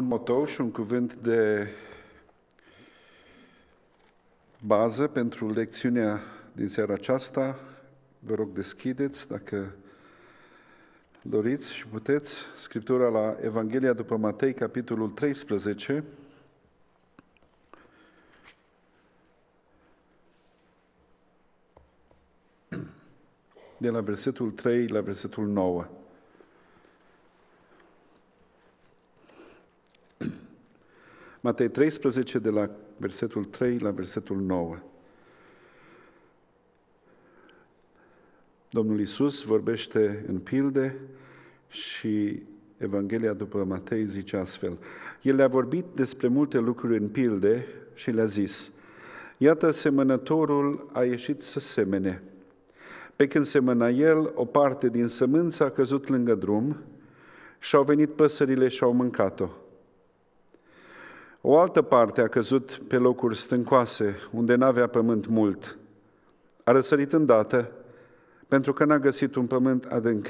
un motou și un cuvânt de bază pentru lecțiunea din seara aceasta. Vă rog, deschideți dacă doriți și puteți Scriptura la Evanghelia după Matei, capitolul 13. De la versetul 3 la versetul 9. Matei 13, de la versetul 3 la versetul 9. Domnul Isus vorbește în pilde și Evanghelia după Matei zice astfel. El le-a vorbit despre multe lucruri în pilde și le-a zis, Iată, semănătorul a ieșit să semene. Pe când semăna el, o parte din sămânță a căzut lângă drum și au venit păsările și au mâncat-o. O altă parte a căzut pe locuri stâncoase, unde n-avea pământ mult. A răsărit îndată, pentru că n-a găsit un pământ adânc.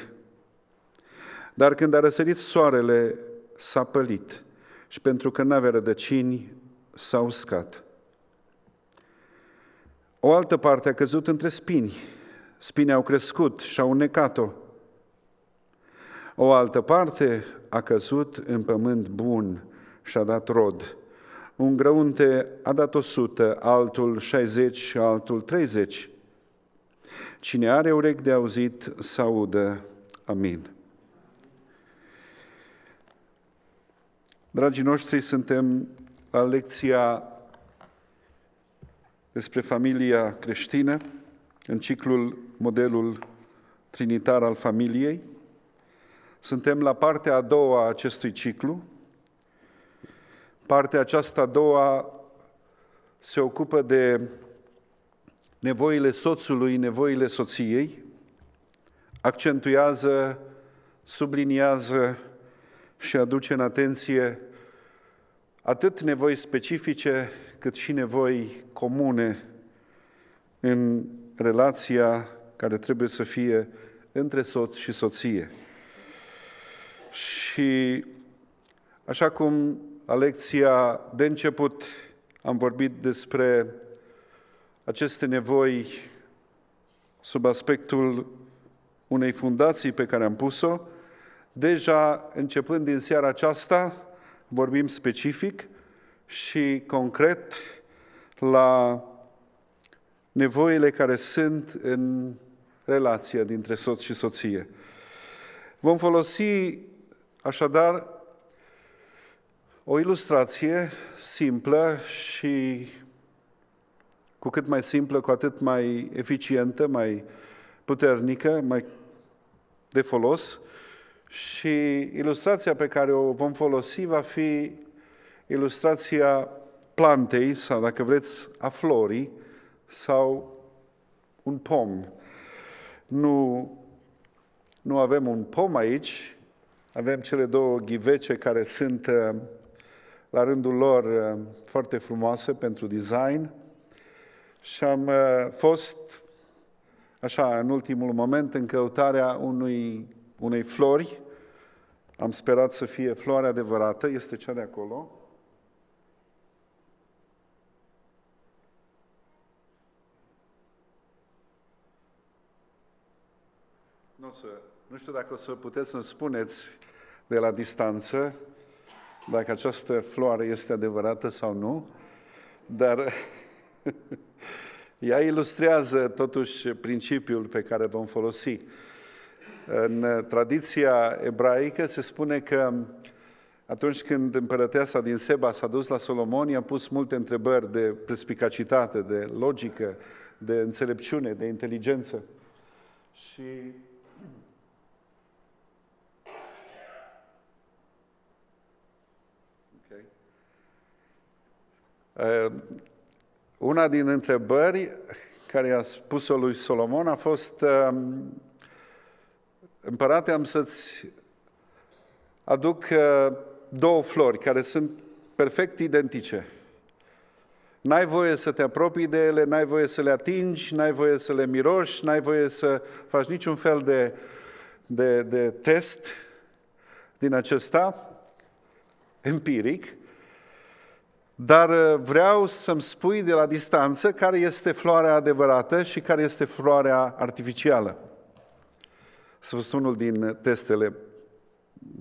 Dar când a răsărit soarele, s-a pălit și pentru că n-avea rădăcini, s-a uscat. O altă parte a căzut între spini. Spinii au crescut și au necat-o. O altă parte a căzut în pământ bun și a dat rod un grăunte a dat 100, altul 60 și altul 30. Cine are urechi de auzit, să audă. Amin. Dragii noștri, suntem la lecția despre familia creștină, în ciclul modelul trinitar al familiei. Suntem la partea a doua a acestui ciclu, Partea aceasta a doua se ocupă de nevoile soțului, nevoile soției, accentuează, subliniază și aduce în atenție atât nevoi specifice, cât și nevoi comune în relația care trebuie să fie între soț și soție. Și așa cum la lecția de început am vorbit despre aceste nevoi sub aspectul unei fundații pe care am pus-o. Deja începând din seara aceasta, vorbim specific și concret la nevoile care sunt în relația dintre soț și soție. Vom folosi așadar o ilustrație simplă și cu cât mai simplă, cu atât mai eficientă, mai puternică, mai de folos. Și ilustrația pe care o vom folosi va fi ilustrația plantei sau, dacă vreți, a florii sau un pom. Nu, nu avem un pom aici, avem cele două ghivece care sunt uh, la rândul lor uh, foarte frumoasă pentru design și am uh, fost așa în ultimul moment în căutarea unui, unei flori. Am sperat să fie floare adevărată, este cea de acolo. Nu, să, nu știu dacă o să puteți să-mi spuneți de la distanță, dacă această floare este adevărată sau nu, dar ea ilustrează totuși principiul pe care vom folosi. În tradiția ebraică se spune că atunci când împărăteasa din Seba s-a dus la Solomon, i-a pus multe întrebări de perspicacitate, de logică, de înțelepciune, de inteligență. Și Ehm, una din întrebări care a spus-o lui Solomon a fost ehm, Împărate, am să-ți aduc ehm, două flori care sunt perfect identice. N-ai voie să te apropii de ele, n-ai voie să le atingi, n-ai voie să le miroși, n-ai voie să faci niciun fel de, de, de test din acesta empiric. Dar uh, vreau să-mi spui de la distanță care este floarea adevărată și care este floarea artificială. Să fost unul din testele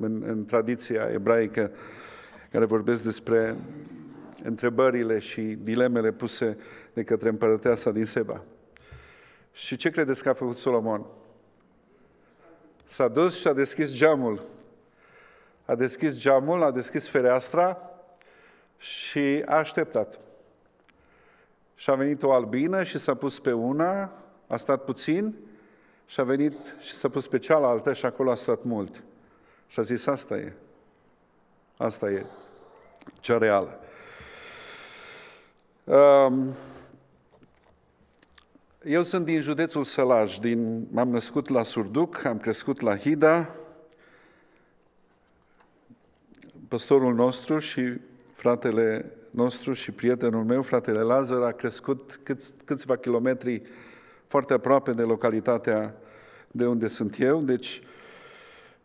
în, în tradiția ebraică care vorbesc despre întrebările și dilemele puse de către împărăteasa din Seba. Și ce credeți că a făcut Solomon? S-a dus și a deschis geamul. A deschis geamul, a deschis fereastra și a așteptat. Și a venit o albină și s-a pus pe una, a stat puțin și a venit și s-a pus pe cealaltă și acolo a stat mult. Și a zis, asta e. Asta e cea reală. Eu sunt din județul Sălaj, din, m-am născut la Surduc, am crescut la Hida. Păstorul nostru și fratele nostru și prietenul meu, fratele Lazar, a crescut câț, câțiva kilometri foarte aproape de localitatea de unde sunt eu. Deci,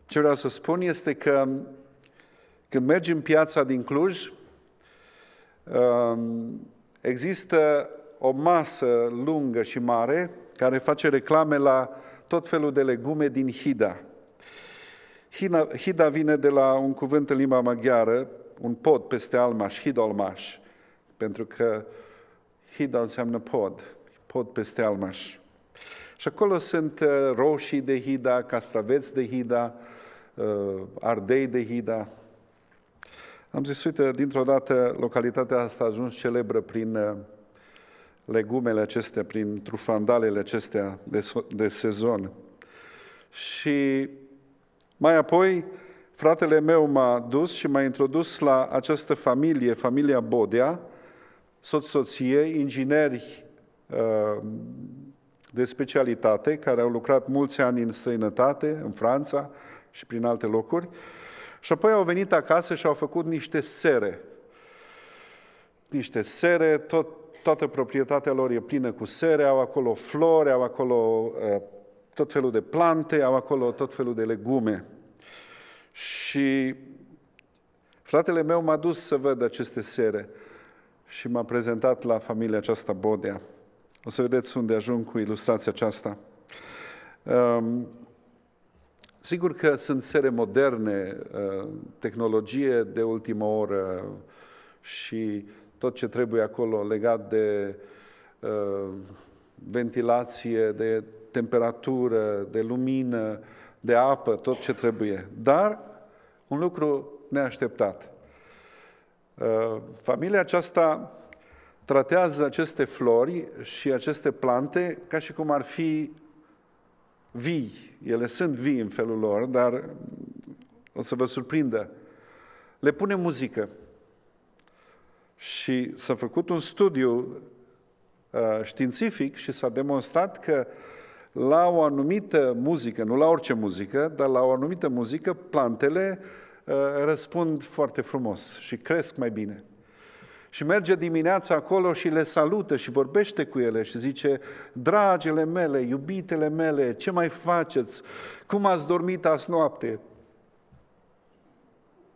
ce vreau să spun este că când mergi în piața din Cluj, um, există o masă lungă și mare care face reclame la tot felul de legume din Hida. Hida vine de la un cuvânt în limba maghiară, un pod peste Almaș, Hidolmaș, pentru că Hidol înseamnă pod, pod peste Almaș. Și acolo sunt uh, roșii de Hida, castraveți de Hida, uh, ardei de Hida. Am zis, uite, dintr-o dată localitatea asta a ajuns celebră prin uh, legumele acestea, prin trufandalele acestea de, de sezon. Și mai apoi fratele meu m-a dus și m-a introdus la această familie, familia Bodea, soț soție, ingineri uh, de specialitate, care au lucrat mulți ani în străinătate, în Franța și prin alte locuri. Și apoi au venit acasă și au făcut niște sere. Niște sere, tot, toată proprietatea lor e plină cu sere, au acolo flori, au acolo uh, tot felul de plante, au acolo tot felul de legume. Și fratele meu m-a dus să văd aceste sere și m-a prezentat la familia aceasta Bodea. O să vedeți unde ajung cu ilustrația aceasta. Um, sigur că sunt sere moderne, uh, tehnologie de ultimă oră și tot ce trebuie acolo legat de uh, ventilație, de temperatură, de lumină, uh, de apă, tot ce trebuie. Dar un lucru neașteptat. Uh, familia aceasta tratează aceste flori și aceste plante ca și cum ar fi vii. Ele sunt vii în felul lor, dar o să vă surprindă. Le pune muzică. Și s-a făcut un studiu uh, științific și s-a demonstrat că uh, la o anumită muzică, nu la orice muzică, dar la o anumită muzică, plantele uh, răspund foarte frumos și cresc mai bine. Și merge dimineața acolo și le salută și vorbește cu ele și zice, dragele mele, iubitele mele, ce mai faceți? Cum ați dormit azi noapte?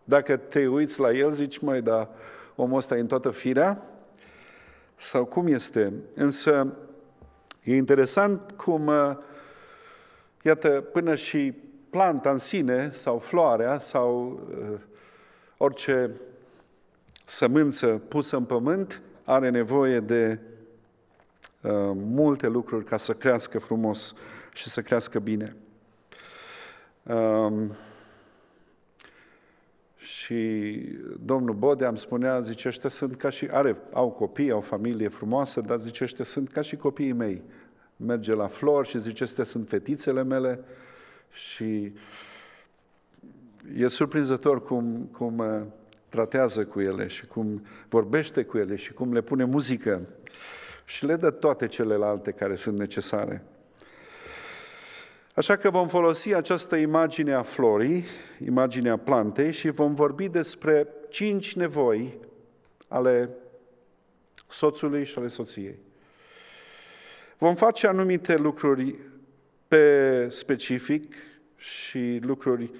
Dacă te uiți la el, zici, mai da, omul ăsta e în toată firea? Sau cum este? Însă E interesant cum, uh, iată, până și planta în sine sau floarea sau uh, orice sămânță pusă în pământ are nevoie de uh, multe lucruri ca să crească frumos și să crească bine. Um, și domnul Bode îmi spunea, zice, ăștia sunt ca și, are, au copii, au familie frumoasă, dar zice, ăștia sunt ca și copiii mei merge la flori și zice, astea sunt fetițele mele și e surprinzător cum, cum uh, tratează cu ele și cum vorbește cu ele și cum le pune muzică și le dă toate celelalte care sunt necesare. Așa că vom folosi această imagine a florii, imaginea plantei și vom vorbi despre cinci nevoi ale soțului și ale soției. Vom face anumite lucruri pe specific și lucruri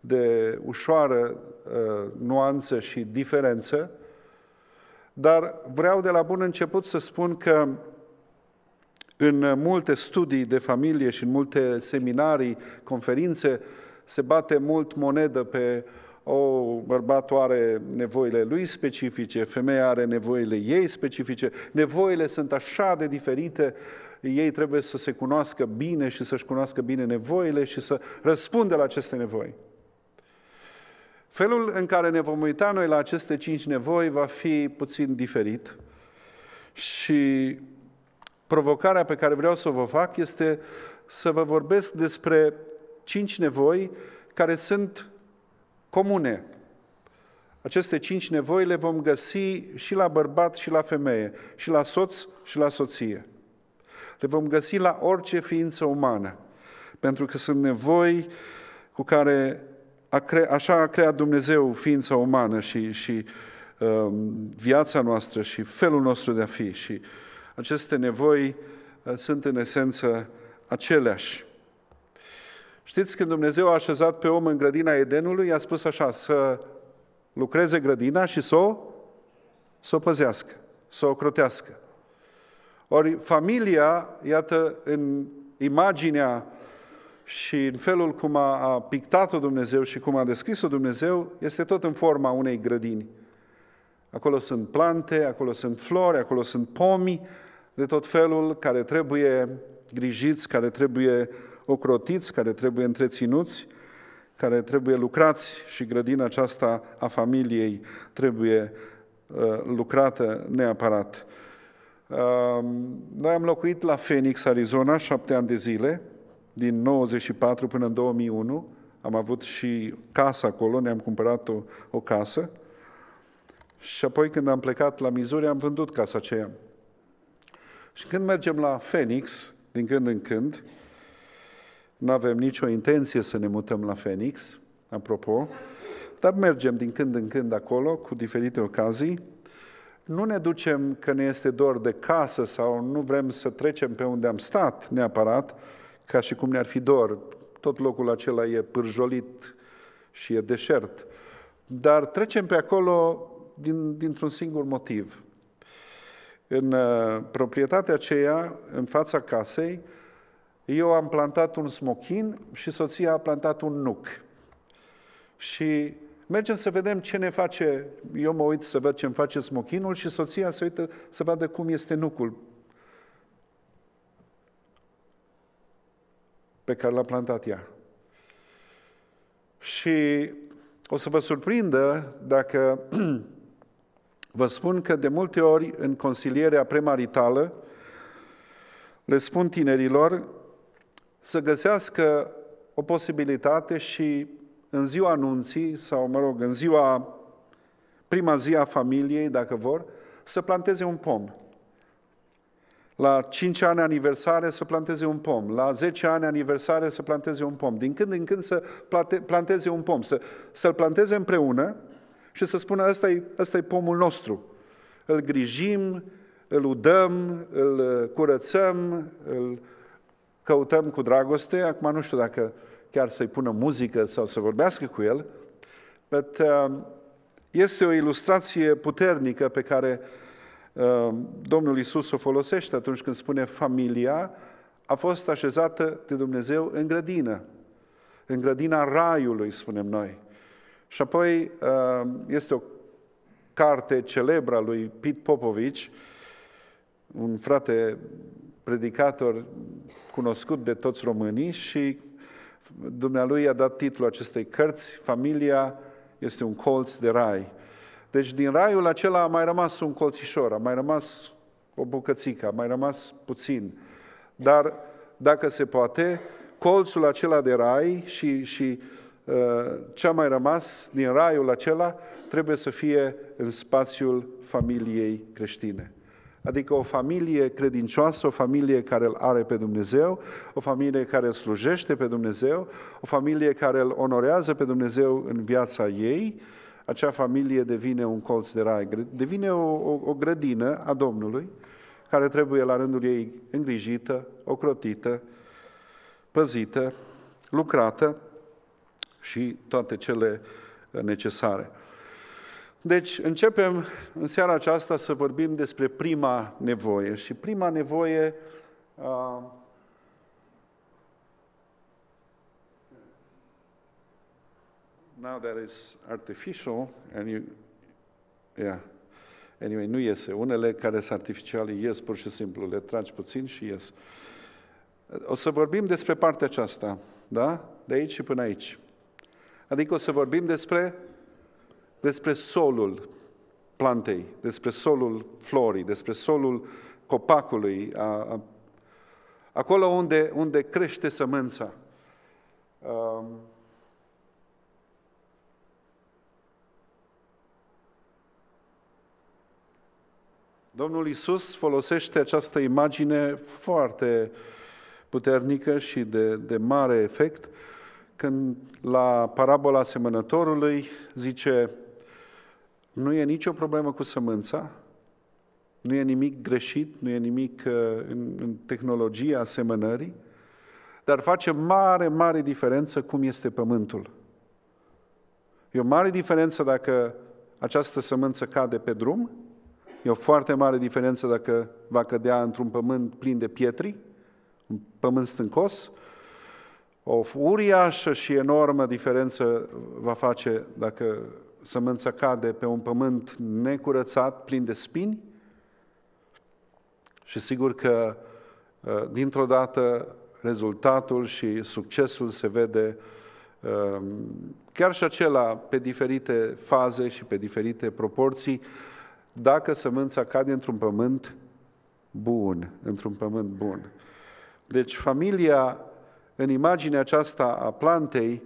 de ușoară uh, nuanță și diferență, dar vreau de la bun început să spun că în multe studii de familie și în multe seminarii, conferințe, se bate mult monedă pe o, bărbatul are nevoile lui specifice, femeia are nevoile ei specifice, nevoile sunt așa de diferite, ei trebuie să se cunoască bine și să-și cunoască bine nevoile și să răspundă la aceste nevoi. Felul în care ne vom uita noi la aceste cinci nevoi va fi puțin diferit și provocarea pe care vreau să vă fac este să vă vorbesc despre cinci nevoi care sunt comune. Aceste cinci nevoi le vom găsi și la bărbat și la femeie, și la soț și la soție. Le vom găsi la orice ființă umană, pentru că sunt nevoi cu care a cre- așa a creat Dumnezeu ființa umană și, și um, viața noastră și felul nostru de a fi. Și aceste nevoi uh, sunt în esență aceleași. Știți, când Dumnezeu a așezat pe om în grădina Edenului, i-a spus așa, să lucreze grădina și să o, să o păzească, să o crotească. Ori familia, iată, în imaginea și în felul cum a, a pictat-o Dumnezeu și cum a descris-o Dumnezeu, este tot în forma unei grădini. Acolo sunt plante, acolo sunt flori, acolo sunt pomi de tot felul care trebuie grijiți, care trebuie ocrotiți, care trebuie întreținuți, care trebuie lucrați și grădina aceasta a familiei trebuie uh, lucrată neapărat. Um, noi am locuit la Phoenix, Arizona, șapte ani de zile, din 94 până în 2001. Am avut și casa, acolo, ne-am cumpărat o, o casă. Și apoi când am plecat la Missouri, am vândut casa aceea. Și când mergem la Phoenix, din când în când, nu avem nicio intenție să ne mutăm la Phoenix, apropo, dar mergem din când în când acolo cu diferite ocazii. Nu ne ducem că ne este dor de casă sau nu vrem să trecem pe unde am stat neapărat, ca și cum ne-ar fi dor. Tot locul acela e pârjolit și e deșert. Dar trecem pe acolo din, dintr-un singur motiv. În uh, proprietatea aceea, în fața casei, eu am plantat un smochin și soția a plantat un nuc. Și mergem să vedem ce ne face, eu mă uit să văd ce îmi face smochinul și soția se uită să vadă cum este nucul pe care l-a plantat ea. Și o să vă surprindă dacă vă spun că de multe ori în consilierea premaritală le spun tinerilor să găsească o posibilitate și în ziua anunții, sau mă rog, în ziua, prima zi a familiei, dacă vor, să planteze un pom. La 5 ani aniversare să planteze un pom, la 10 ani aniversare să planteze un pom, din când în când să planteze un pom, să, să-l planteze împreună și să spună ăsta e ăsta pomul nostru. Îl grijim, îl udăm, îl curățăm, îl căutăm cu dragoste, acum nu știu dacă chiar să-i pună muzică sau să vorbească cu el, but, um, este o ilustrație puternică pe care um, Domnul Isus o folosește atunci când spune familia a fost așezată de Dumnezeu în grădină, în grădina raiului, spunem noi. Și apoi um, este o carte celebră a lui Pit Popovici, un frate predicator cunoscut de toți românii și dumnealui a dat titlul acestei cărți, Familia este un colț de rai. Deci din raiul acela a mai rămas un colțișor, a mai rămas o bucățică, a mai rămas puțin. Dar, dacă se poate, colțul acela de rai și, și uh, ce a mai rămas din raiul acela trebuie să fie în spațiul familiei creștine. Adică o familie credincioasă, o familie care îl are pe Dumnezeu, o familie care îl slujește pe Dumnezeu, o familie care îl onorează pe Dumnezeu în viața ei, acea familie devine un colț de rai, devine o, o, o grădină a Domnului, care trebuie la rândul ei îngrijită, ocrotită, păzită, lucrată și toate cele necesare. Deci începem în seara aceasta să vorbim despre prima nevoie și prima nevoie uh, now that is artificial and you yeah anyway nu iese unele care sunt artificiale ies pur și simplu le tragi puțin și ies o să vorbim despre partea aceasta da de aici și până aici adică o să vorbim despre despre solul plantei, despre solul florii, despre solul copacului, a, a, acolo unde, unde crește sămânța. Um, Domnul Isus folosește această imagine foarte puternică și de, de mare efect când la parabola semănătorului zice nu e nicio problemă cu sămânța, nu e nimic greșit, nu e nimic uh, în, în tehnologia asemănării, dar face mare, mare diferență cum este pământul. E o mare diferență dacă această sămânță cade pe drum, e o foarte mare diferență dacă va cădea într-un pământ plin de pietri, un pământ stâncos, o uriașă și enormă diferență va face dacă sămânța cade pe un pământ necurățat, plin de spini și sigur că uh, dintr-o dată rezultatul și succesul se vede um, chiar și acela pe diferite faze și pe diferite proporții, dacă sămânța cade într-un pământ bun, într-un pământ bun. Deci familia, în imaginea aceasta a plantei,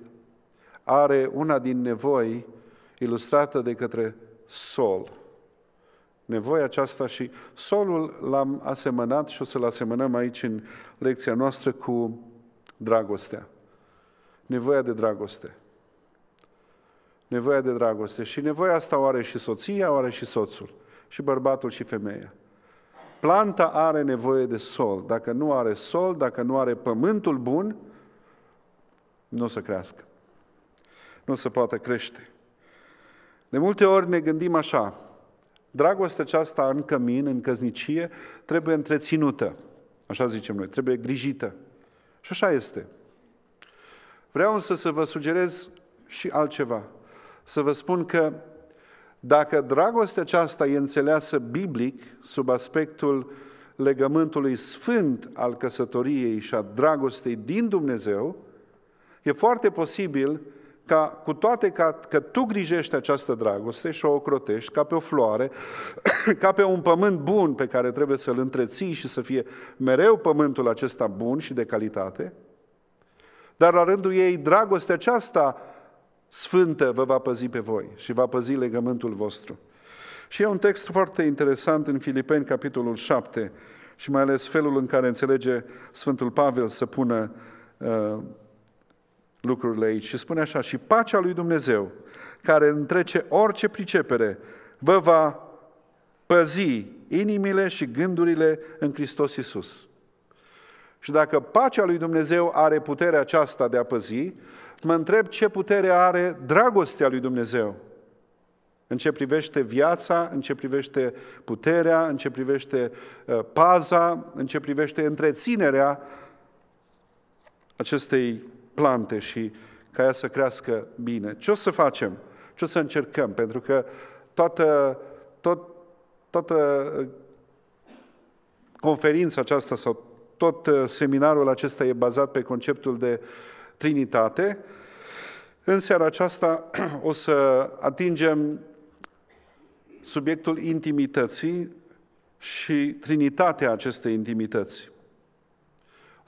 are una din nevoi ilustrată de către sol. Nevoia aceasta și solul l-am asemănat și o să-l asemănăm aici în lecția noastră cu dragostea. Nevoia de dragoste. Nevoia de dragoste. Și nevoia asta o are și soția, o are și soțul, și bărbatul și femeia. Planta are nevoie de sol. Dacă nu are sol, dacă nu are pământul bun, nu o să crească. Nu o să poată crește. De multe ori ne gândim așa, dragostea aceasta în cămin, în căznicie, trebuie întreținută. Așa zicem noi, trebuie grijită. Și așa este. Vreau însă să vă sugerez și altceva. Să vă spun că dacă dragostea aceasta e înțeleasă biblic, sub aspectul legământului sfânt al căsătoriei și a dragostei din Dumnezeu, e foarte posibil ca cu toate ca, că tu grijești această dragoste și o ocrotești ca pe o floare, ca pe un pământ bun pe care trebuie să-l întreții și să fie mereu pământul acesta bun și de calitate, dar la rândul ei dragostea aceasta sfântă vă va păzi pe voi și va păzi legământul vostru. Și e un text foarte interesant în Filipeni, capitolul 7, și mai ales felul în care înțelege Sfântul Pavel să pună uh, lucrurile aici și spune așa, și pacea lui Dumnezeu, care întrece orice pricepere, vă va păzi inimile și gândurile în Hristos Iisus. Și dacă pacea lui Dumnezeu are puterea aceasta de a păzi, mă întreb ce putere are dragostea lui Dumnezeu în ce privește viața, în ce privește puterea, în ce privește uh, paza, în ce privește întreținerea acestei plante și ca ea să crească bine. Ce o să facem? Ce o să încercăm? Pentru că toată, tot, toată uh, conferința aceasta sau tot uh, seminarul acesta e bazat pe conceptul de Trinitate. În seara aceasta o să atingem subiectul intimității și trinitatea acestei intimități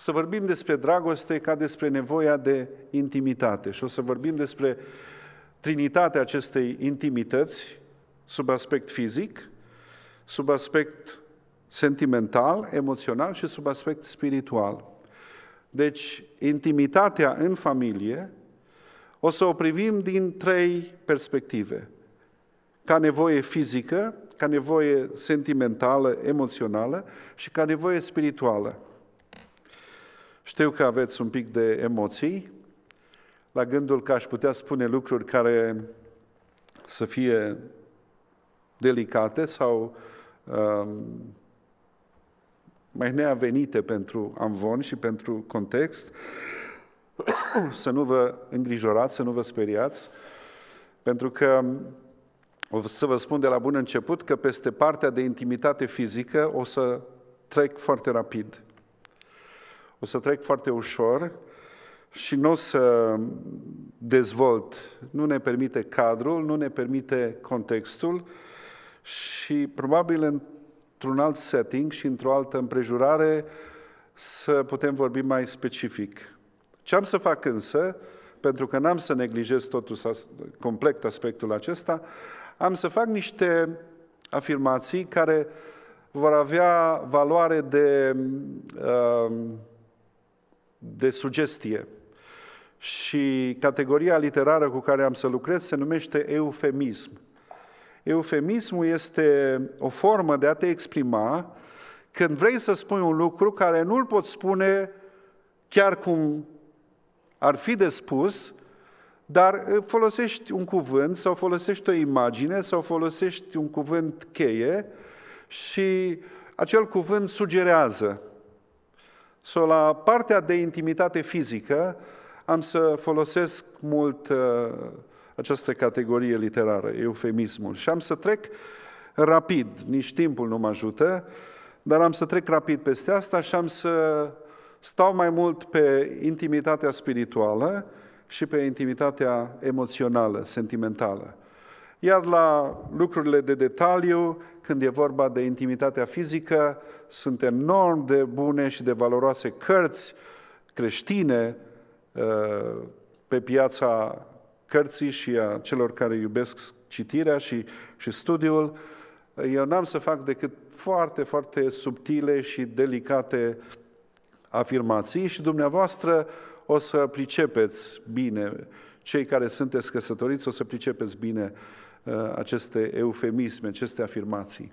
să vorbim despre dragoste ca despre nevoia de intimitate și o să vorbim despre trinitatea acestei intimități sub aspect fizic, sub aspect sentimental, emoțional și sub aspect spiritual. Deci, intimitatea în familie o să o privim din trei perspective. Ca nevoie fizică, ca nevoie sentimentală, emoțională și ca nevoie spirituală. Știu că aveți un pic de emoții la gândul că aș putea spune lucruri care să fie delicate sau um, mai neavenite pentru amvon și pentru context. să nu vă îngrijorați, să nu vă speriați, pentru că o să vă spun de la bun început că peste partea de intimitate fizică o să trec foarte rapid. O să trec foarte ușor și nu o să dezvolt. Nu ne permite cadrul, nu ne permite contextul și probabil într-un alt setting și într-o altă împrejurare să putem vorbi mai specific. Ce am să fac însă, pentru că n-am să neglijez totul complet aspectul acesta, am să fac niște afirmații care vor avea valoare de uh, de sugestie. Și categoria literară cu care am să lucrez se numește eufemism. Eufemismul este o formă de a te exprima când vrei să spui un lucru care nu-l poți spune chiar cum ar fi de spus, dar folosești un cuvânt sau folosești o imagine sau folosești un cuvânt cheie și acel cuvânt sugerează So, la partea de intimitate fizică, am să folosesc mult uh, această categorie literară, eufemismul. Și am să trec rapid, nici timpul nu mă ajută, dar am să trec rapid peste asta și am să stau mai mult pe intimitatea spirituală și pe intimitatea emoțională, sentimentală. Iar la lucrurile de detaliu, când e vorba de intimitatea fizică, sunt enorm de bune și de valoroase cărți creștine uh, pe piața cărții și a celor care iubesc citirea și, și studiul. Eu n-am să fac decât foarte, foarte subtile și delicate afirmații și dumneavoastră o să pricepeți bine, cei care sunteți căsătoriți o să pricepeți bine uh, Uh, aceste eufemisme, aceste afirmații.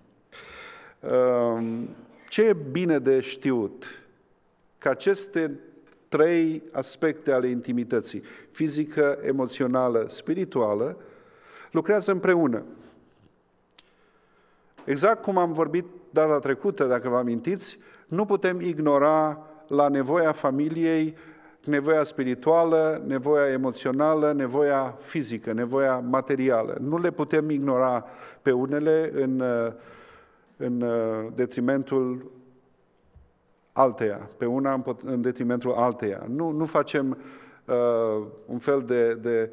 Um, ce e bine de știut? Că aceste trei aspecte ale intimității, fizică, emoțională, spirituală, lucrează împreună. Exact cum am vorbit data trecută, dacă vă amintiți, nu putem ignora la nevoia familiei nevoia spirituală, nevoia emoțională, nevoia fizică, nevoia materială. Nu le putem ignora pe unele în, în detrimentul alteia, pe una în detrimentul alteia. Nu, nu facem uh, un fel de, de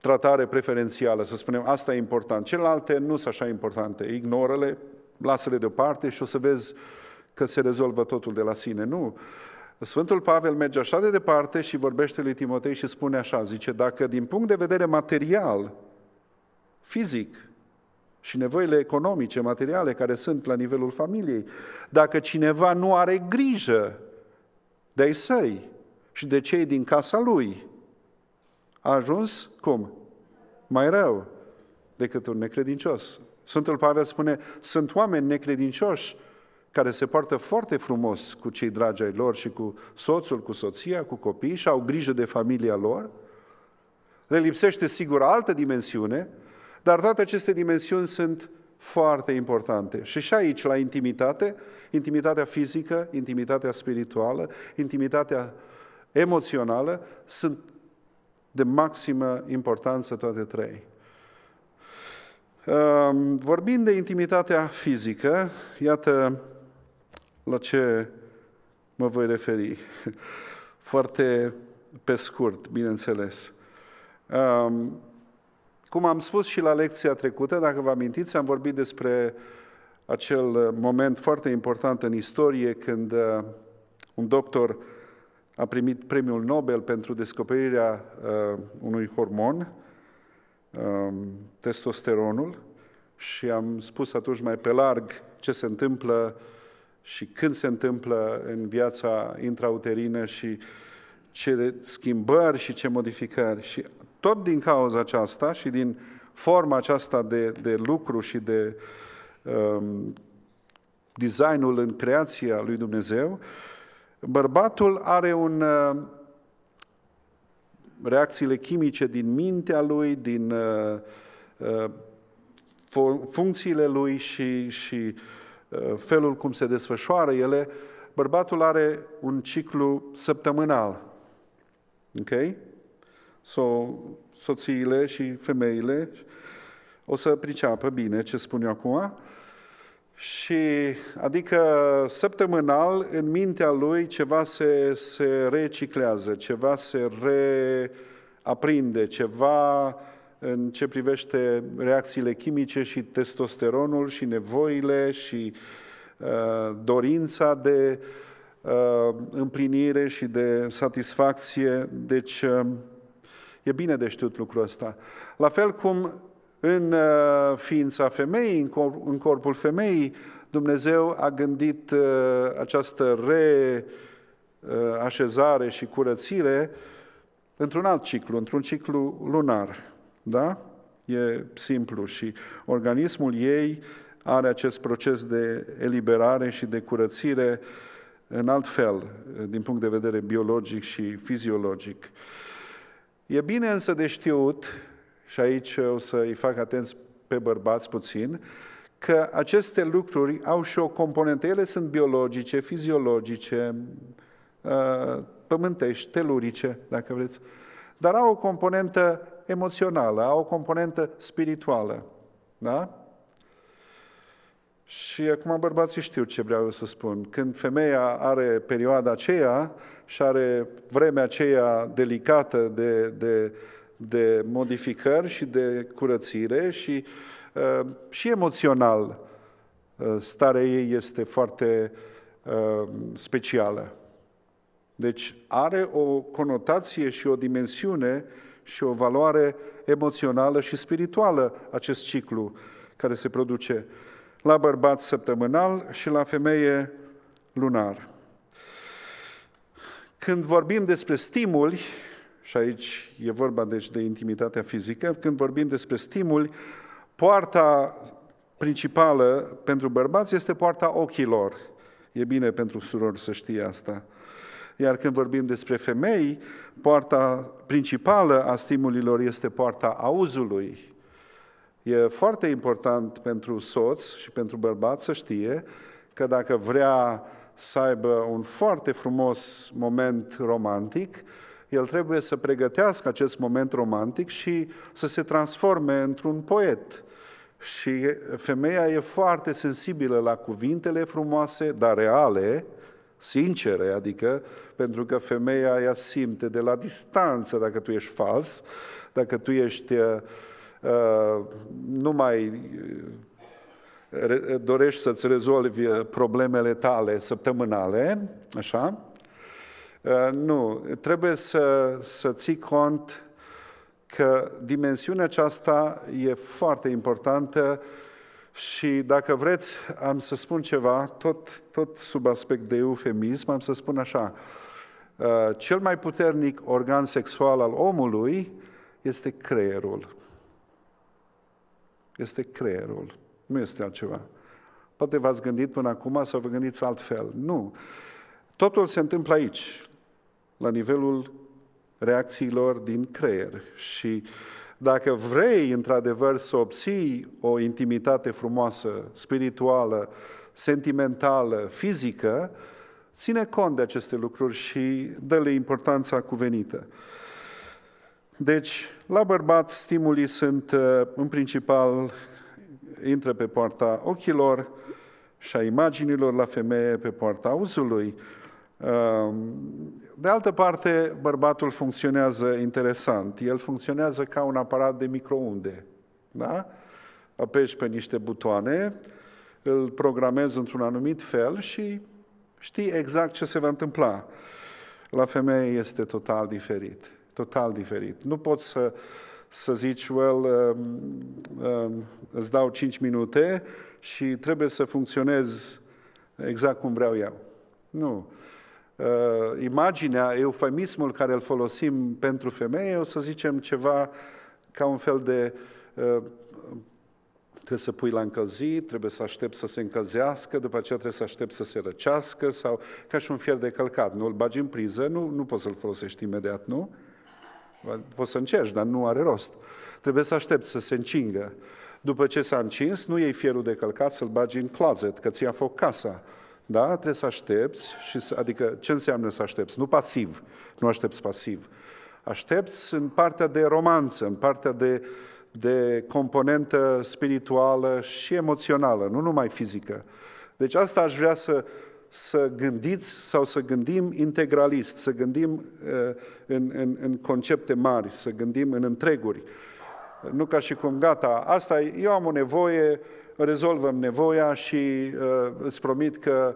tratare preferențială, să spunem, asta e important. Celelalte nu sunt așa importante. Ignoră-le, lasă-le deoparte și o să vezi că se rezolvă totul de la sine. Nu. Uh, Sfântul Pavel merge așa de departe și vorbește lui Timotei și spune așa, zice, dacă din punct de vedere material, fizic și nevoile economice, materiale care sunt la nivelul familiei, dacă cineva nu are grijă de ai săi și de cei din casa lui, a ajuns cum? Mai rău decât un necredincios. Sfântul Pavel spune, sunt oameni necredincioși care se poartă foarte frumos cu cei dragi ai lor și cu soțul, cu soția, cu copiii și au grijă de familia lor. Le lipsește sigur altă dimensiune, dar toate aceste dimensiuni sunt foarte importante. Și și aici, la intimitate, intimitatea fizică, intimitatea spirituală, intimitatea emoțională, sunt de maximă importanță toate trei. Ehm, vorbind de intimitatea fizică, iată la ce mă voi referi. Foarte pe scurt, bineînțeles. Um, cum am spus și la lecția trecută, dacă vă amintiți, am vorbit despre acel moment foarte important în istorie când uh, un doctor a primit premiul Nobel pentru descoperirea uh, unui hormon, uh, testosteronul, și am spus atunci mai pe larg ce se întâmplă uh, și când se întâmplă în viața intrauterină și ce schimbări și ce modificări. Și tot din cauza aceasta și din forma aceasta de, de lucru și de um, designul în creația lui Dumnezeu, bărbatul are un uh, reacțiile chimice din mintea lui, din uh, uh, funcțiile lui și, și uh, felul cum se desfășoară ele, bărbatul are un ciclu săptămânal. Ok? So, soțiile și femeile o să priceapă bine ce spun eu acum. Și, adică, săptămânal, în mintea lui, ceva se, se reciclează, ceva se reaprinde, ceva în ce privește reacțiile chimice și testosteronul și nevoile și uh, dorința de uh, împlinire și de satisfacție. Deci uh, e bine de știut lucrul ăsta. La fel cum în uh, ființa femeii, în, cor- în corpul femeii, Dumnezeu a gândit uh, această uh, așezare și curățire într-un alt ciclu, într-un ciclu lunar. Da? E simplu și organismul ei are acest proces de eliberare și de curățire în alt fel, din punct de vedere biologic și fiziologic. E bine însă de știut, și aici o să-i fac atenți pe bărbați puțin, că aceste lucruri au și o componentă. Ele sunt biologice, fiziologice, ă, pământești, telurice, dacă vreți, dar au o componentă emoțională, au o componentă spirituală. Da? Și acum bărbații știu ce vreau să spun. Când femeia are perioada aceea și are vremea aceea delicată de, de, de modificări și de curățire și, uh, și emoțional, uh, starea ei este foarte uh, specială. Deci are o conotație și o dimensiune uh, și o valoare emoțională și spirituală acest ciclu care se produce la bărbat săptămânal și la femeie lunar. Când vorbim despre stimuli, și aici e vorba deci de intimitatea fizică, când vorbim despre stimuli, poarta principală pentru bărbați este poarta ochilor. E bine pentru surori să știe asta. Iar când vorbim despre femei, poarta principală a stimulilor este poarta auzului. E foarte important pentru soț și pentru bărbat să știe că dacă vrea să aibă un foarte frumos moment romantic, el trebuie să pregătească acest moment romantic și să se transforme într-un poet. Și femeia e foarte sensibilă la cuvintele frumoase, dar reale, sincere, adică pentru că femeia aia simte de la distanță dacă tu ești fals, dacă tu ești uh, uh nu mai uh, dorești să-ți rezolvi uh, problemele tale săptămânale, așa, nu, trebuie să, să ții cont că dimensiunea aceasta e foarte importantă uh, și dacă vreți, am să spun ceva, tot, tot sub aspect de eufemism, am să spun așa. Uh, cel mai puternic organ sexual al omului este creierul. Este creierul, nu este altceva. Poate v-ați gândit până acum sau vă gândiți altfel. Nu. Totul se întâmplă aici, la nivelul reacțiilor din creier. Și uh, dacă vrei, într-adevăr, să obții o intimitate frumoasă, spirituală, sentimentală, fizică, ține cont de aceste lucruri și dă-le importanța cuvenită. Deci, la bărbat, stimulii sunt, uh, în principal, intră pe poarta ochilor și a imaginilor la femeie pe poarta auzului. Ehm, de altă parte, bărbatul funcționează interesant. El funcționează ca un aparat de microunde. Da? Apeși pe niște butoane, îl programezi într-un anumit fel și știi exact ce se va întâmpla. La femeie este total diferit. Total diferit. Nu poți să, să zici, well, um, um, îți dau 5 minute și trebuie să funcționezi exact cum vreau eu. Nu uh, imaginea, eufemismul care îl folosim pentru femeie, o să zicem ceva ca un fel de uh, trebuie să pui la încălzit, trebuie să aștept să se încălzească, după aceea trebuie să aștept să se răcească sau ca și un fier de călcat. Nu îl bagi în priză, nu, nu poți să-l folosești imediat, nu? Poți să încerci, dar nu are rost. Trebuie să aștepți să se încingă. După ce s-a încins, nu iei fierul de călcat să-l bagi în closet, că ți-a foc casa da? Trebuie să aștepți, și să, adică ce înseamnă să aștepți? Nu pasiv, nu aștepți pasiv. Aștepți în partea de romanță, în partea de, de componentă spirituală și emoțională, nu numai fizică. Deci asta aș vrea să, să gândiți sau să gândim integralist, să gândim uh, în, în, în concepte mari, să gândim în întreguri. Nu ca și cum, gata, asta eu am o nevoie, uh, rezolvăm nevoia și uh, îți promit că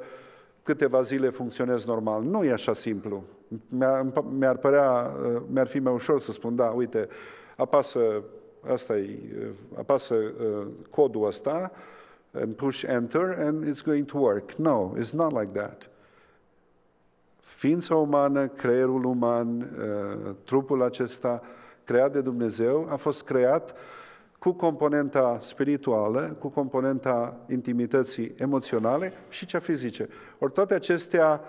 câteva zile funcționez normal. Nu e așa simplu. Mi-ar, mi părea, uh, mi-ar fi mai ușor să spun, da, uite, apasă, asta e, uh, apasă uh, codul ăsta, and push enter, and it's going to work. No, it's not like that. Ființa umană, creierul uman, uh, trupul acesta creat de Dumnezeu a fost creat uh, cu componenta spirituală, cu componenta intimității emoționale și cea fizice. Ori toate acestea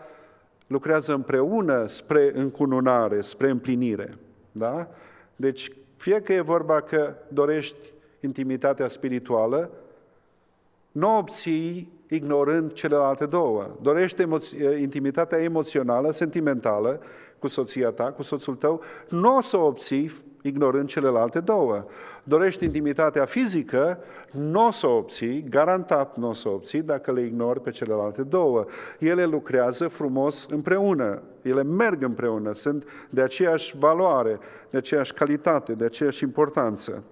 lucrează împreună spre încununare, spre împlinire. Da? Deci, fie că e vorba că dorești intimitatea spirituală, nu obții ignorând celelalte două. Dorește emo- intimitatea emoțională, sentimentală, cu soția ta, cu soțul tău, nu o să obții ignorând celelalte două. Dorești intimitatea fizică, nu o să obții, garantat nu o să obții dacă le ignori pe celelalte două. Ele lucrează frumos împreună, ele merg împreună, sunt de aceeași valoare, de aceeași calitate, de aceeași importanță.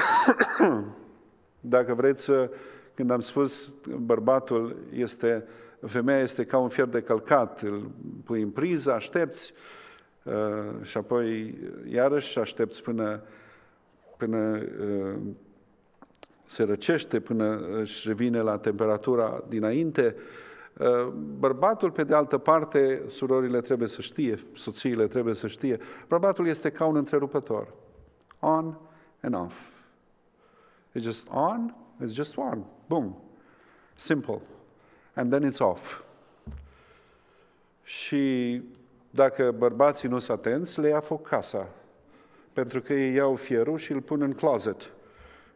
dacă vreți să, când am spus bărbatul este, femeia este ca un fier de călcat, îl pui în priză, aștepți, Uh, și apoi iarăși aștepți până, până uh, se răcește, până își revine la temperatura dinainte. Uh, bărbatul, pe de altă parte, surorile trebuie să știe, soțiile trebuie să știe, bărbatul este ca un întrerupător. On and off. It's just on, it's just on. Boom. Simple. And then it's off. Și dacă bărbații nu sunt atenți, le ia foc casa, pentru că ei iau fierul și îl pun în closet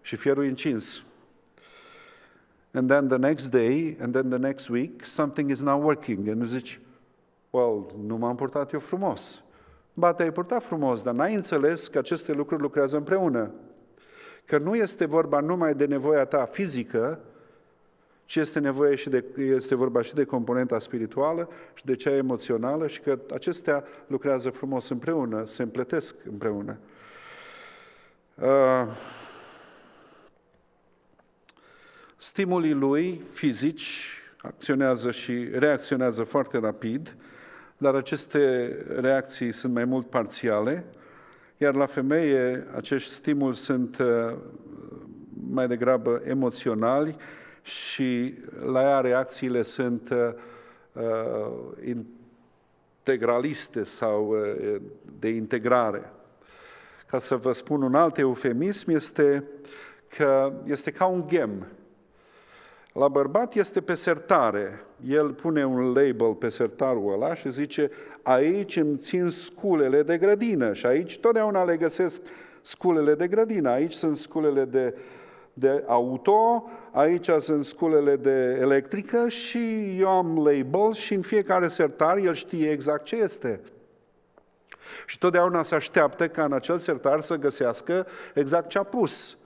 și fierul e încins. And then the next day, and then the next week, something is not working. And zici, well, nu m-am purtat eu frumos. Ba, te-ai purtat frumos, dar n-ai înțeles că aceste lucruri lucrează împreună. Că nu este vorba numai de nevoia ta fizică, ci este nevoie și de, este vorba și de componenta spirituală și de cea emoțională și că acestea lucrează frumos împreună, se împletesc împreună. Uh, stimulii lui fizici acționează și reacționează foarte rapid, dar aceste reacții sunt mai mult parțiale, iar la femeie acești stimuli sunt uh, mai degrabă emoționali, și la ea reacțiile sunt uh, uh, integraliste sau uh, de integrare. Ca să vă spun un alt eufemism, este că este ca un gem. La bărbat este pe sertare. El pune un label pe sertarul ăla și zice aici îmi țin sculele de grădină și aici totdeauna le găsesc sculele de grădină, aici sunt sculele de uh, de auto, aici sunt sculele de electrică și eu am label și în fiecare sertar el știe exact ce este. Și totdeauna se așteaptă ca în acel sertar să găsească exact ce a pus.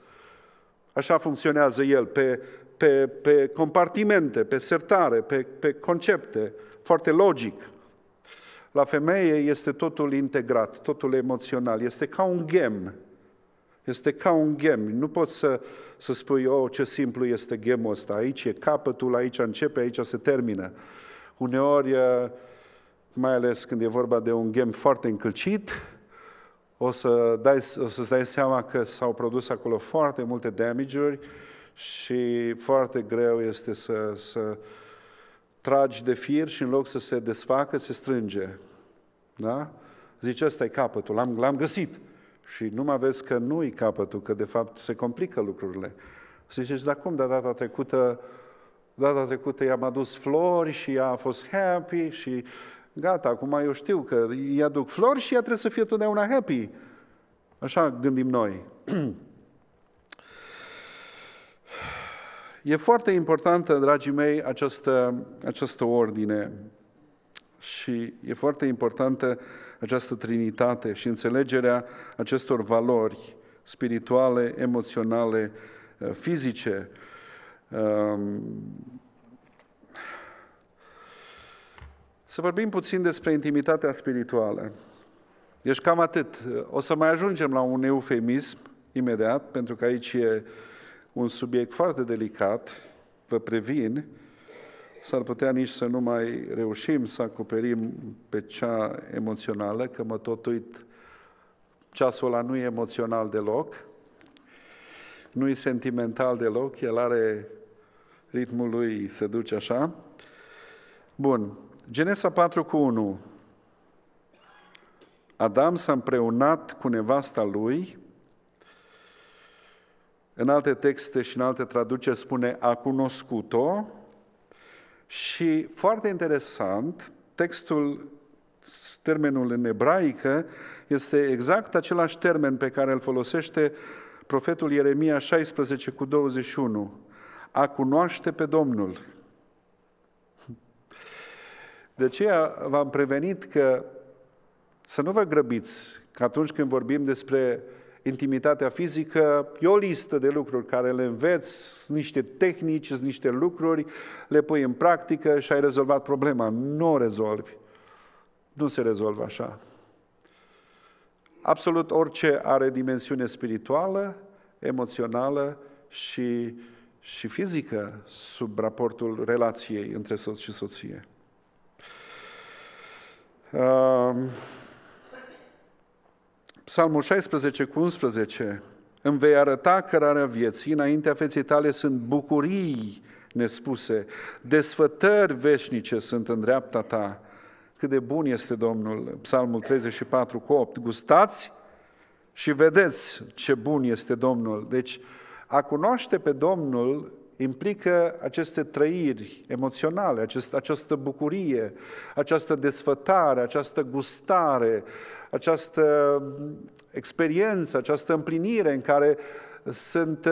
Așa funcționează el, pe, pe, pe compartimente, pe sertare, pe, pe concepte, foarte logic. La femeie este totul integrat, totul emoțional, este ca un gem. Este ca un gem, nu poți să să spui, oh, ce simplu este gemul ăsta, aici e capătul, aici începe, aici se termină. Uneori, mai ales când e vorba de un gem foarte încălcit, o, să dai, o să-ți dai seama că s-au produs acolo foarte multe damage-uri și foarte greu este să, să tragi de fir și în loc să se desfacă, se strânge. Da? Zice, ăsta e capătul, l-am, l-am găsit. Și nu mai vezi că nu-i capătul, că de fapt se complică lucrurile. Și ziceți, dar cum, de data trecută, data trecută i-am adus flori și ea a fost happy și gata, acum eu știu că îi aduc flori și ea trebuie să fie totdeauna happy. Așa gândim noi. E foarte importantă, dragii mei, această, această ordine și e foarte importantă această trinitate și înțelegerea acestor valori spirituale, emoționale, eh, fizice. Ehm, să vorbim puțin despre intimitatea spirituală. Deci cam atât. O să mai ajungem la un eufemism imediat, pentru că aici e un subiect foarte delicat, vă previn, s-ar putea nici să nu mai reușim să acoperim pe cea emoțională, că mă tot uit, ceasul ăla nu e emoțional deloc, nu e sentimental deloc, el are ritmul lui, se duce așa. Bun, Genesa 4 cu 1. Adam s-a împreunat cu nevasta lui, în alte texte și în alte traduceri spune a cunoscut-o, și foarte interesant, textul, termenul în ebraică, este exact același termen pe care îl folosește profetul Ieremia 16 cu 21. A cunoaște pe Domnul. De aceea v-am prevenit că să nu vă grăbiți că atunci când vorbim despre intimitatea fizică, e o listă de lucruri care le înveți, sunt niște tehnici, sunt niște lucruri, le pui în practică și ai rezolvat problema. Nu o rezolvi. Nu se rezolvă așa. Absolut orice are dimensiune spirituală, emoțională și, și fizică sub raportul relației între soț și soție. Uh, Psalmul 16 cu 11. Îmi vei arăta cărarea vieții, înaintea feței tale sunt bucurii nespuse, desfătări veșnice sunt în dreapta ta. Cât de bun este Domnul, Psalmul 34 cu 8. Gustați și vedeți ce bun este Domnul. Deci, a cunoaște pe Domnul implică aceste trăiri emoționale, această bucurie, această desfătare, această gustare, această mm, experiență, această împlinire în care sunt uh,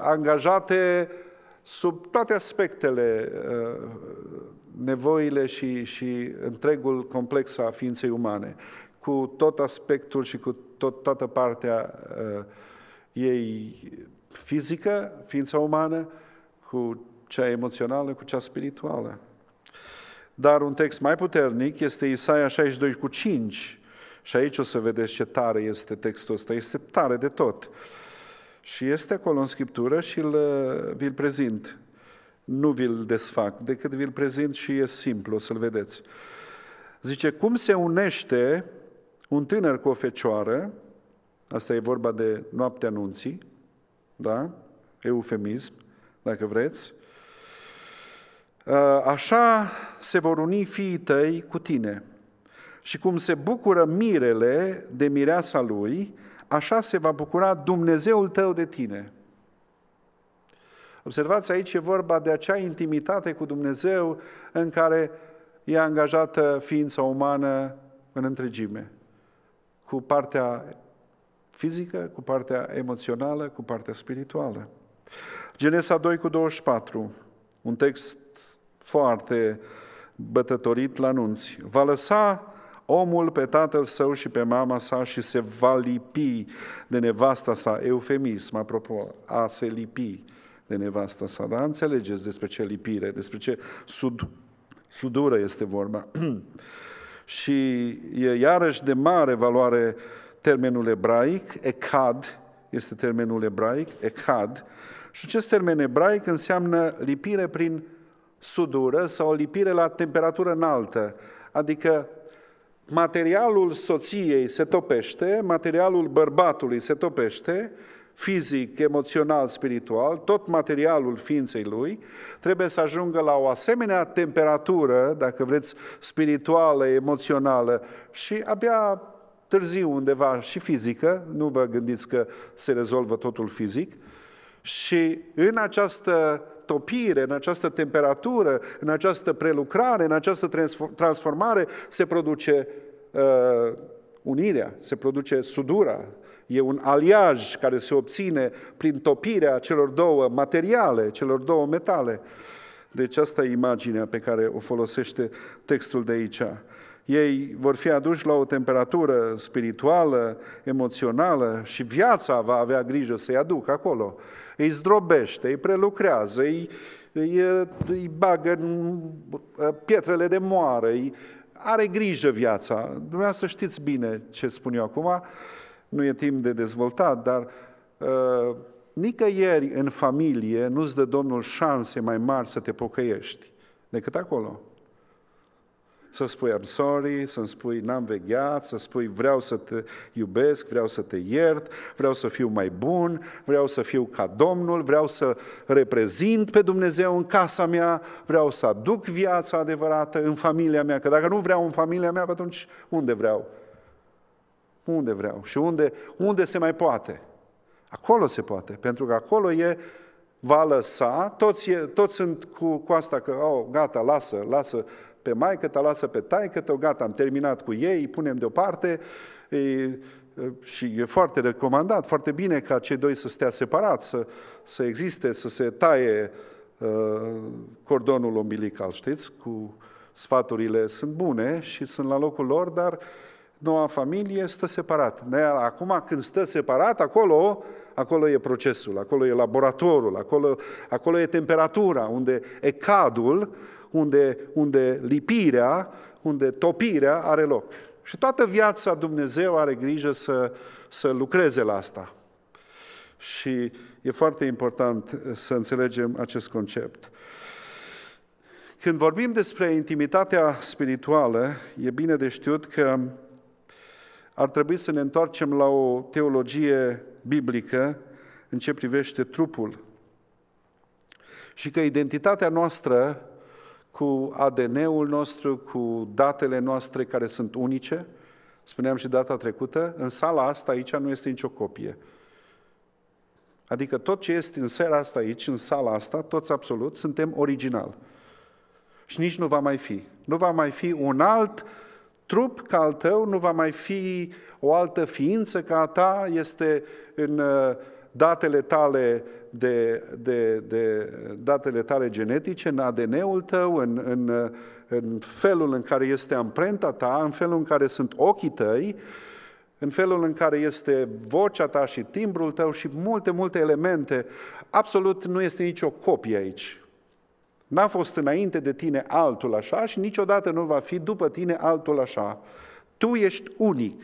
angajate sub toate aspectele uh, nevoile și, și întregul complex a ființei umane, cu tot aspectul și cu tot, toată partea uh, ei fizică, ființa umană, cu cea emoțională, cu cea spirituală. Dar un text mai puternic este Isaia 62 cu 5, și aici o să vedeți ce tare este textul ăsta. Este tare de tot. Și este acolo în Scriptură și îl, uh, vi-l prezint. Nu vi-l desfac, decât vi-l prezint și e simplu, o să-l vedeți. Zice, cum se unește un tânăr cu o fecioară, asta e vorba de noaptea anunții, da? Eufemism, dacă vreți. Uh, așa se vor uni fiii tăi cu tine. Și cum se bucură mirele de mireasa lui, așa se va bucura Dumnezeul tău de tine. Observați, aici e vorba de acea intimitate cu Dumnezeu în care e angajată ființa umană în întregime. Cu partea fizică, cu partea emoțională, cu partea spirituală. Genesa 2 cu 24, un text foarte bătătorit la nunți. Va lăsa omul pe tatăl său și pe mama sa și se va lipi de nevasta sa. Eufemism, apropo, a se lipi de nevasta sa. Dar înțelegeți despre ce lipire, despre ce sud, sudură este vorba. și e iarăși de mare valoare termenul ebraic, ecad, este termenul ebraic, ecad, și acest termen ebraic înseamnă lipire prin sudură sau o lipire la temperatură înaltă, adică materialul soției se topește, materialul bărbatului se topește, fizic, emoțional, spiritual, tot materialul ființei lui, trebuie să ajungă la o asemenea temperatură, dacă vreți, spirituală, emoțională și abia târziu undeva și fizică, nu vă gândiți că se rezolvă totul fizic, și în această topire, în această temperatură, în această prelucrare, în această transformare se produce uh, unirea, se produce sudura. E un aliaj care se obține prin topirea celor două materiale, celor două metale. Deci asta e imaginea pe care o folosește textul de aici. Ei vor fi aduși la o temperatură spirituală, emoțională și viața va avea grijă să-i aducă acolo. Îi zdrobește, îi prelucrează, îi, îi, îi bagă în uh, pietrele de moară, îi, are grijă viața. Dumneavoastră știți bine ce spun eu acum, nu e timp de dezvoltat, dar uh, nicăieri în familie nu-ți dă Domnul șanse mai mari să te pocăiești decât acolo. Să spui I'm sorry, să spui n-am vegheat, să spui vreau să te iubesc, vreau să te iert, vreau să fiu mai bun, vreau să fiu ca Domnul, vreau să reprezint pe Dumnezeu în casa mea, vreau să aduc viața adevărată în familia mea, că dacă nu vreau în familia mea, atunci unde vreau? Unde vreau? Și unde, unde se mai poate? Acolo se poate, pentru că acolo e va lăsa, toți, e, toți sunt cu, cu asta că, oh, gata, lasă, lasă, pe maică, te lasă pe taică, te gata, am terminat cu ei, îi punem deoparte e, și e foarte recomandat, foarte bine ca cei doi să stea separați, să, să existe, să se taie e, uh, cordonul umbilical, știți, cu sfaturile sunt bune și sunt la locul lor, dar noua familie stă separat. Acum când stă separat, acolo, acolo e procesul, acolo e laboratorul, acolo, acolo e temperatura, unde e cadul unde, unde lipirea, unde topirea are loc. Și toată viața Dumnezeu are grijă să, să lucreze la asta. Și e foarte important uh, să înțelegem acest concept. Când vorbim despre intimitatea spirituală, e bine de știut că ar trebui să ne întoarcem la o teologie biblică în ce privește trupul. Și că identitatea noastră cu ADN-ul nostru, cu datele noastre care sunt unice. Spuneam și data trecută, în sala asta aici nu este nicio copie. Adică tot ce este în seara asta aici, în sala asta, toți absolut, suntem original. Și nici nu va mai fi. Nu va mai fi un alt trup ca al tău, nu va mai fi o altă ființă ca a ta, este în uh, datele tale, de, de, de datele tale genetice, în ADN-ul tău, în, în, în felul în care este amprenta ta, în felul în care sunt ochii tăi, în felul în care este vocea ta și timbrul tău și multe, multe elemente. Absolut nu este nicio copie aici. N-a fost înainte de tine altul așa și niciodată nu va fi după tine altul așa. Tu ești unic.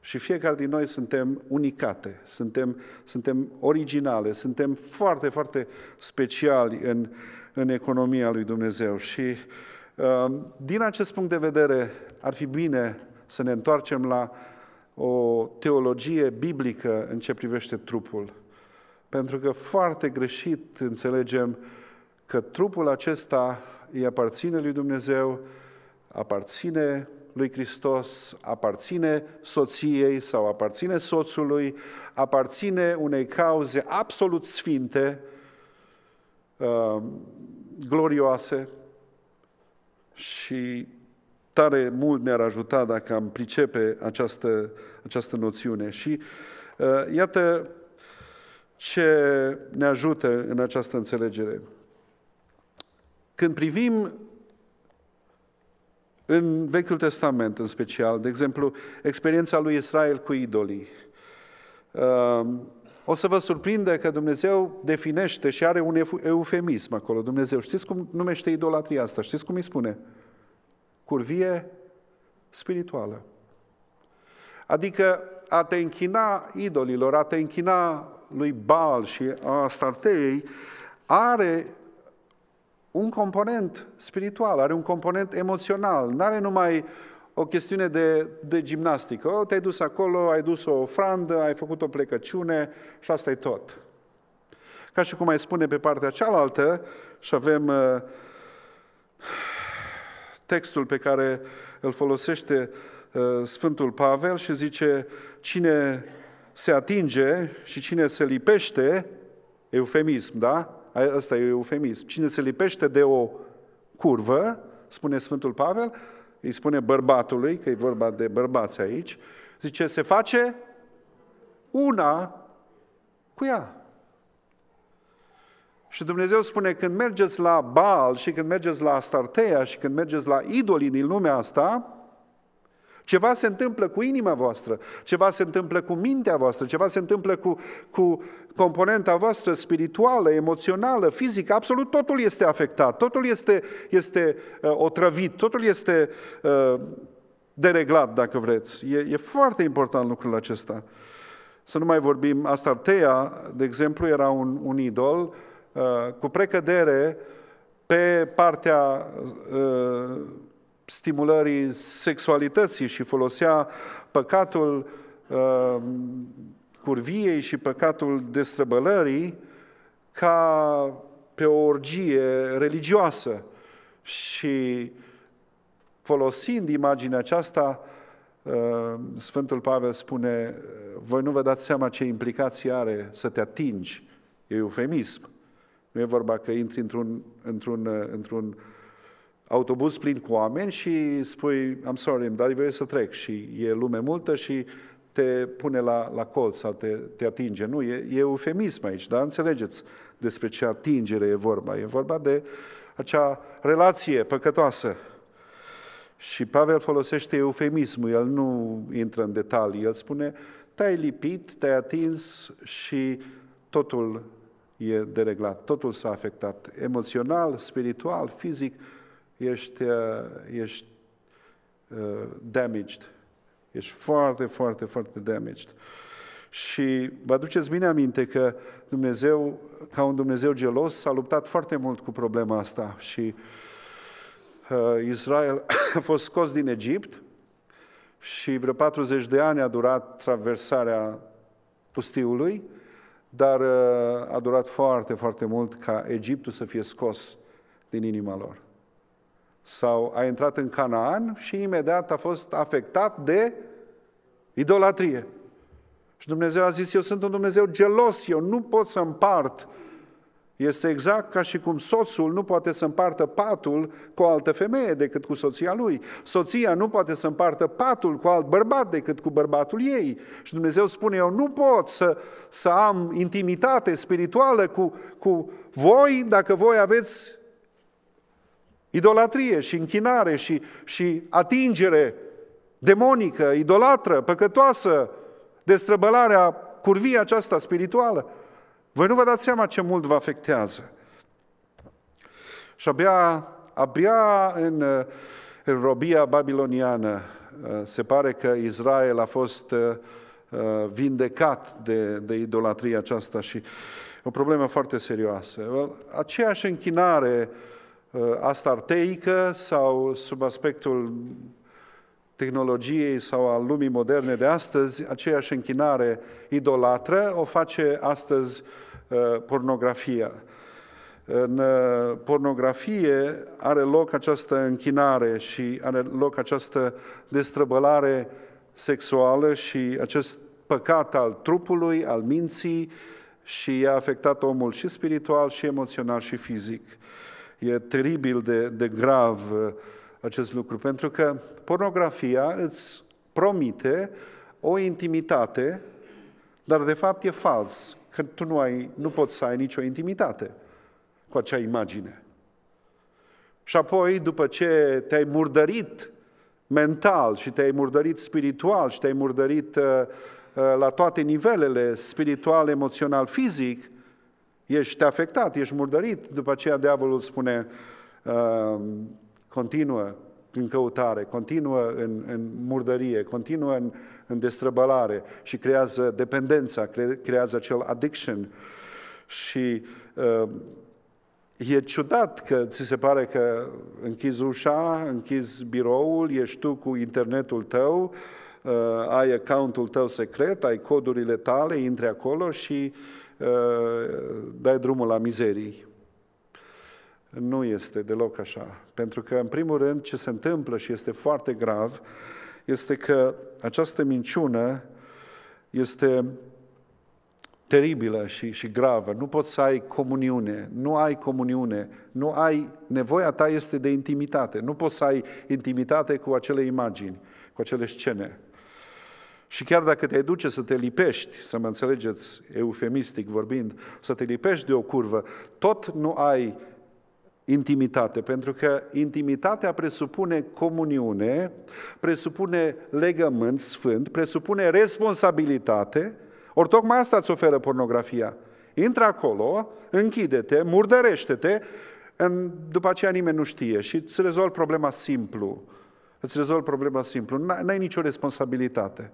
Și fiecare din noi suntem unicate, suntem, suntem originale, suntem foarte, foarte speciali în, în economia lui Dumnezeu. Și uh, din acest punct de vedere, ar fi bine să ne întoarcem la o teologie biblică în ce privește trupul. Pentru că foarte greșit înțelegem că trupul acesta îi aparține lui Dumnezeu, aparține lui Hristos aparține soției sau aparține soțului, aparține unei cauze absolut sfinte, uh, glorioase și tare mult ne-ar ajuta dacă am pricepe această, această noțiune. Și uh, iată ce ne ajută în această înțelegere. Când privim în Vechiul Testament, în special, de exemplu, experiența lui Israel cu idolii. Ehm, o să vă surprinde că Dumnezeu definește și are un eufemism acolo. Dumnezeu, știți cum numește idolatria asta? Știți cum îi spune? Curvie spirituală. Adică a te închina idolilor, a te închina lui Baal și a Astartei, are un component spiritual, are un component emoțional, nu are numai o chestiune de, de gimnastică. O, te-ai dus acolo, ai dus o ofrandă, ai făcut o plecăciune și asta e tot. Ca și cum mai spune pe partea cealaltă, și avem uh, textul pe care îl folosește uh, Sfântul Pavel și zice cine se atinge și cine se lipește, eufemism, da? Asta e eufemism. Cine se lipește de o curvă, spune Sfântul Pavel, îi spune bărbatului, că e vorba de bărbați aici, zice, se face una cu ea. Și Dumnezeu spune, când mergeți la Baal și când mergeți la Astartea și când mergeți la idolii din lumea asta, ceva se întâmplă cu inima voastră, ceva se întâmplă cu mintea voastră, ceva se întâmplă cu, cu componenta voastră spirituală, emoțională, fizică, absolut totul este afectat, totul este, este uh, otrăvit, totul este uh, dereglat, dacă vreți. E, e foarte important lucrul acesta. Să nu mai vorbim, Astartea, de exemplu, era un, un idol uh, cu precădere pe partea uh, stimulării sexualității și folosea păcatul uh, curviei și păcatul destrăbălării ca pe o orgie religioasă și folosind imaginea aceasta, uh, Sfântul Pavel spune, voi nu vă dați seama ce implicații are să te atingi. E eufemism. Nu e vorba că intri într-un, într-un, uh, într-un autobuz plin cu oameni și spui, I'm sorry, dar voie să trec și e lume multă și te pune la, la colț sau te, te atinge. Nu, e, e eufemism aici, dar înțelegeți despre ce atingere e vorba. E vorba de acea relație păcătoasă. Și Pavel folosește eufemismul, el nu intră în detalii, el spune, te-ai lipit, te-ai atins și totul e dereglat, totul s-a afectat, emoțional, spiritual, fizic, ești, uh, ești uh, damaged. Ești foarte, foarte, foarte damaged. Și vă aduceți bine aminte că Dumnezeu, ca un Dumnezeu gelos, s-a luptat foarte mult cu problema asta și uh, Israel a fost scos din Egipt și vreo 40 de ani a durat traversarea pustiului, dar uh, a durat foarte, foarte mult ca Egiptul să fie scos din inima lor sau a intrat în Canaan și imediat a fost afectat de idolatrie. Și Dumnezeu a zis, eu sunt un Dumnezeu gelos, eu nu pot să împart. Este exact ca și cum soțul nu poate să împartă patul cu o altă femeie decât cu soția lui. Soția nu poate să împartă patul cu alt bărbat decât cu bărbatul ei. Și Dumnezeu spune, eu nu pot să, să am intimitate spirituală cu, cu voi dacă voi aveți Idolatrie și închinare și, și atingere demonică, idolatră, păcătoasă, destrăbălarea curvii aceasta spirituală. Voi nu vă dați seama ce mult vă afectează. Și abia, abia în, în robia babiloniană uh, se pare că Israel a fost uh, uh, vindecat de, de idolatria aceasta și o problemă foarte serioasă. Aceeași închinare uh, Uh, astarteică sau sub aspectul tehnologiei sau al lumii moderne de astăzi, aceeași închinare idolatră o face astăzi uh, pornografia. În uh, pornografie are loc această închinare și are loc această destrăbălare sexuală și acest păcat al trupului, al minții și i-a afectat omul și spiritual, și emoțional, și fizic. E teribil de, de grav uh, acest lucru, pentru că pornografia îți promite o intimitate, dar de fapt e fals, că tu nu, ai, nu poți să ai nicio intimitate cu acea imagine. Și apoi, după ce te-ai murdărit mental și te-ai murdărit spiritual și te-ai murdărit uh, uh, la toate nivelele, spiritual, emoțional, fizic, ești afectat, ești murdărit. După aceea diavolul spune, uh, continuă în căutare, continuă în, în murdărie, continuă în, în destrăbălare și creează dependența, cre, creează acel addiction. Și uh, e ciudat că ți se pare că închizi ușa, închizi biroul, ești tu cu internetul tău, uh, ai accountul tău secret, ai codurile tale, intri acolo și uh, Eh, dai drumul la mizerii. Nu este deloc așa. Pentru că, în primul rând, ce se întâmplă și este foarte grav, este că această minciună este teribilă și, și gravă. Nu poți să ai comuniune, nu ai comuniune, nu ai, nevoia ta este de intimitate. Nu poți să ai intimitate cu acele imagini, cu acele scene. Și chiar dacă te duce să te lipești, să mă înțelegeți eufemistic vorbind, să te lipești de o curvă, tot nu ai intimitate, pentru că intimitatea presupune comuniune, presupune legământ sfânt, presupune responsabilitate, ori tocmai asta îți oferă pornografia. Intră acolo, închide-te, murdărește-te, în, după aceea nimeni nu știe și îți rezolvi problema simplu. Îți rezolvi problema simplu, n-ai nicio responsabilitate.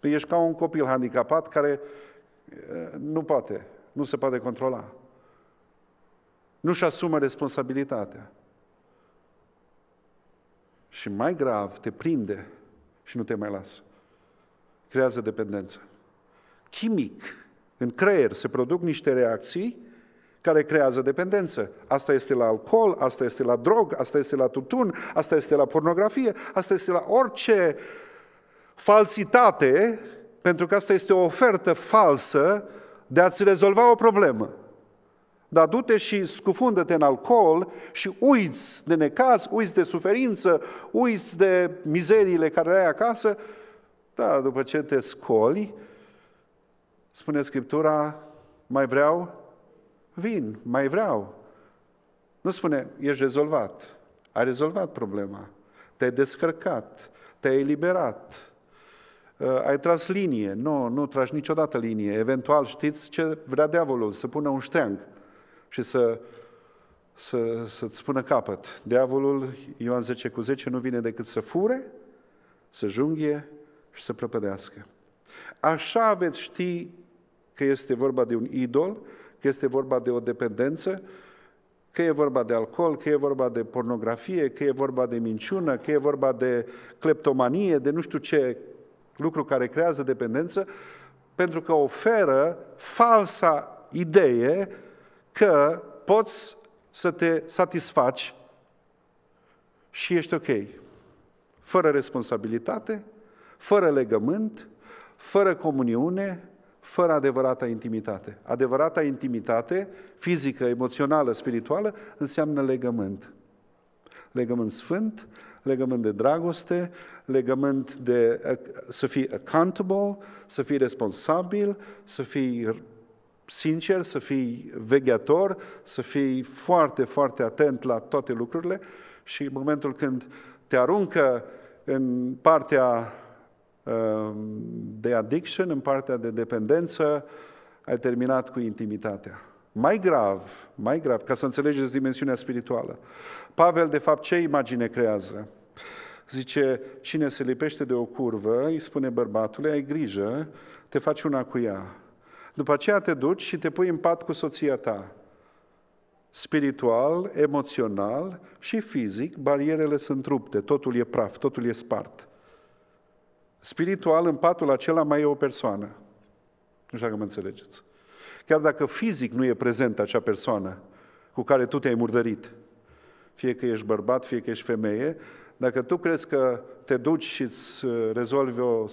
Păi ești ca un copil handicapat care nu poate, nu se poate controla. Nu-și asumă responsabilitatea. Și mai grav, te prinde și nu te mai lasă. Creează dependență. Chimic, în creier se produc niște reacții care creează dependență. Asta este la alcool, asta este la drog, asta este la tutun, asta este la pornografie, asta este la orice uh, falsitate, pentru că asta este o ofertă falsă de a-ți rezolva o problemă. Dar du-te și scufundă-te în alcool și uiți de necaz, uiți de suferință, uiți de mizeriile care le ai acasă. Da, după ce te scoli, spune Scriptura, mai vreau vin, mai vreau. Nu spune, ești rezolvat, ai rezolvat problema, te-ai descărcat, te-ai eliberat, Eh, ai tras linie. Nu, nu tragi niciodată linie. Eventual știți ce vrea diavolul, să pună un ștreang și să, să, să-ți spună capăt. Diavolul, Ioan 10 cu 10, nu vine decât să fure, să junghie și să prăpădească. Așa veți ști că este vorba de un idol, că este vorba de o dependență, că e vorba de alcool, că e vorba de pornografie, că e vorba de minciună, că e vorba de cleptomanie, de nu știu ce lucru care creează dependență, pentru că oferă falsa idee că poți să te satisfaci și ești ok. Fără responsabilitate, fără legământ, fără comuniune, fără adevărata intimitate. Adevărata intimitate, fizică, emoțională, spirituală, înseamnă legământ. Legământ sfânt, legământ de dragoste, legământ de să fii accountable, să fii responsabil, să fii sincer, să fii vegheator, să fii foarte, foarte atent la toate lucrurile și în momentul când te aruncă în partea um, de addiction, în partea de dependență, ai terminat cu intimitatea. Mai grav, mai grav, ca să înțelegeți dimensiunea spirituală. Pavel, de fapt, ce imagine creează? Zice, cine se lipește de o curvă, îi spune bărbatului, ai grijă, te faci una cu ea. După aceea te duci și te pui în pat cu soția ta. Spiritual, emoțional și fizic, barierele sunt rupte, totul e praf, totul e spart. Spiritual, în patul acela mai e o persoană. Nu știu dacă mă înțelegeți. Chiar dacă fizic nu e prezent acea persoană cu care tu te-ai murdărit, fie că ești bărbat, fie că ești femeie, dacă tu crezi că te duci și îți uh, rezolvi o,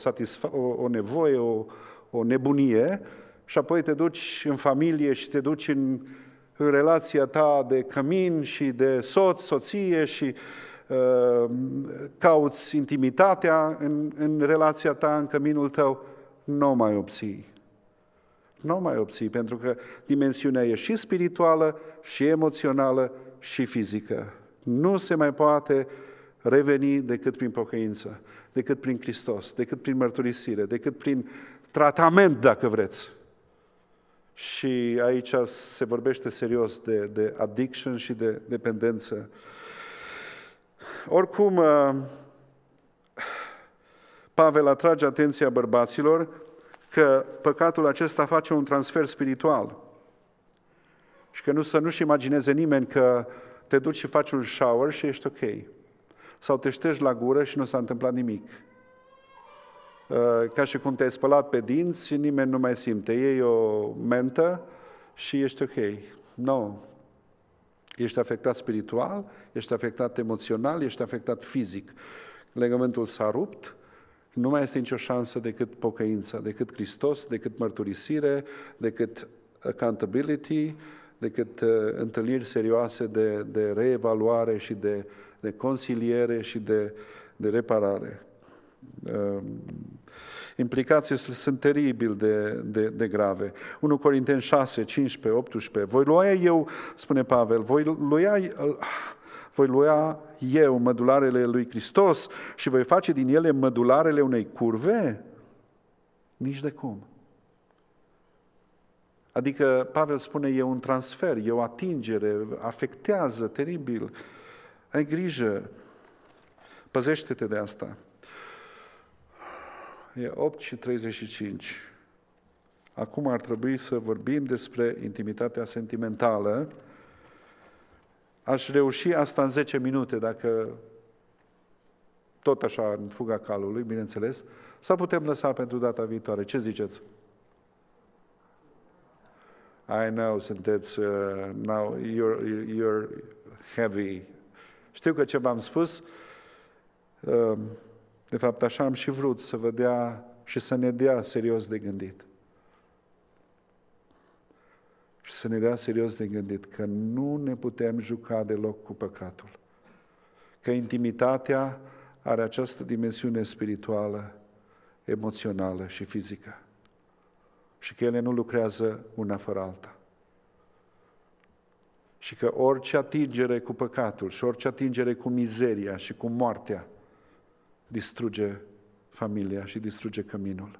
o, o nevoie, o, o nebunie, și apoi te duci în familie și te duci în, în relația ta de cămin și de soț, soție și uh, cauți intimitatea în, în relația ta, în căminul tău, nu mai obții. Nu mai obții, pentru că dimensiunea e și spirituală, și emoțională, și fizică. Nu se mai poate uh, reveni decât prin pocăință, decât prin Hristos, decât prin mărturisire, decât prin tratament, dacă vreți. Și aici se vorbește serios de, de addiction și de dependență. Oricum, uh, Pavel atrage atenția bărbaților că păcatul acesta face un transfer spiritual. Și că nu să nu-și imagineze nimeni că te duci și faci un shower și ești ok sau te ștergi la gură și nu s-a întâmplat nimic. Uh, ca și cum te-ai spălat pe dinți și nimeni nu mai simte. Ei o mentă și ești ok. Nu. No. Ești afectat spiritual, ești afectat emoțional, ești afectat fizic. Legământul s-a rupt, nu mai este nicio șansă decât pocăință, decât Hristos, decât mărturisire, decât accountability, decât uh, întâlniri serioase de, de reevaluare și de de consiliere și de, de reparare. Ehm, implicații sunt teribil de, de, de grave. 1 Corinteni 6, 15, 18. Voi lua eu, spune Pavel, voi lua, voi lua eu mădularele lui Hristos și voi face din ele mădularele unei curve? Nici de cum. Adică Pavel spune, e un transfer, e o atingere, afectează teribil uh, ai grijă, păzește-te de asta. E 8 și 35. Acum ar trebui să vorbim despre intimitatea sentimentală. Aș reuși asta în 10 minute, dacă tot așa în fuga calului, bineînțeles, sau putem lăsa pentru data viitoare. Ce ziceți? I know, sunteți, uh, now you're, you're heavy știu că ce v-am spus, um, de fapt așa am și vrut să vă dea și să ne dea serios de gândit. Și să ne dea serios de gândit că nu ne putem juca deloc cu păcatul. Că intimitatea are această dimensiune spirituală, emoțională și fizică. Și că ele nu lucrează una fără alta și că orice atingere cu păcatul și orice atingere cu mizeria și cu moartea distruge familia și distruge căminul.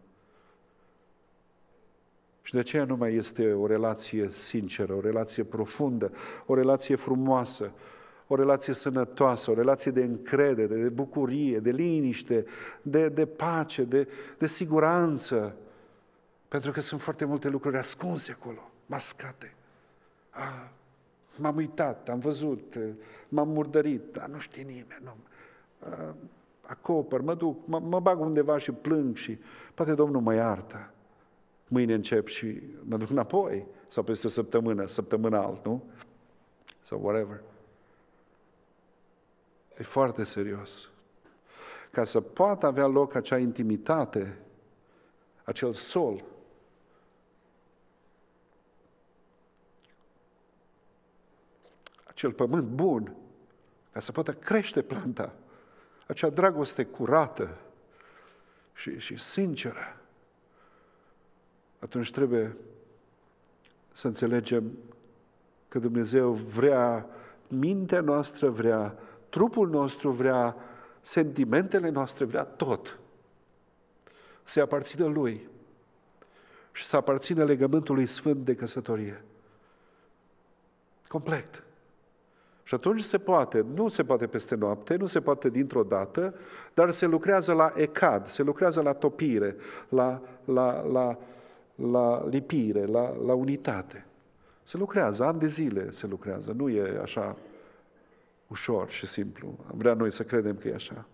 Și de aceea nu mai este o relație sinceră, o relație profundă, o relație frumoasă, o relație sănătoasă, o relație de încredere, de bucurie, de liniște, de, de pace, de, de siguranță. Pentru că sunt foarte multe lucruri ascunse acolo, mascate. Ah, M-am uitat, am văzut, m-am murdărit, dar nu știe nimeni. Nu. Acopăr, mă duc, mă, mă bag undeva și plâng și poate Domnul mă iartă. Mâine încep și mă duc înapoi sau peste o săptămână, alt, nu? Sau whatever. E foarte serios. Ca să poată avea loc acea intimitate, acel sol acel pământ bun, ca să poată crește planta, acea dragoste curată și, și sinceră, atunci trebuie să înțelegem că Dumnezeu vrea, mintea noastră vrea, trupul nostru vrea, sentimentele noastre vrea tot. Să aparțină Lui și să aparțină legământului sfânt de căsătorie. Complet. Și atunci se poate, nu se poate peste noapte, nu se poate dintr-o dată, dar se lucrează la ecad, se lucrează la topire, la, la, la, la lipire, la, la unitate. Se lucrează, ani de zile se lucrează, nu e așa ușor și simplu. Am vrea noi să credem că e așa.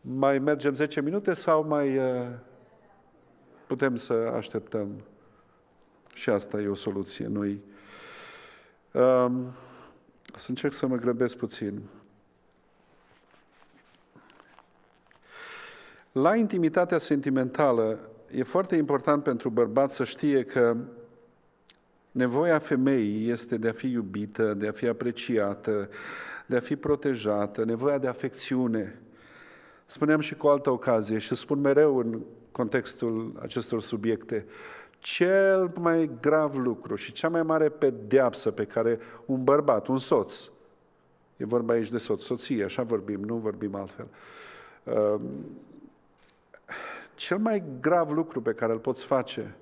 Mai mergem 10 minute sau mai uh, putem să așteptăm? Și asta e o soluție. Noi să încerc să mă grăbesc puțin. La intimitatea sentimentală e foarte important pentru bărbat să știe că nevoia femeii este de a fi iubită, de a fi apreciată, de a fi protejată, nevoia de afecțiune. Spuneam și cu altă ocazie și spun mereu în contextul acestor subiecte, cel mai grav lucru și cea mai mare pedeapsă pe care un bărbat, un soț, e vorba aici de soț, soție, așa vorbim, nu vorbim altfel, um, cel mai grav lucru pe care îl poți face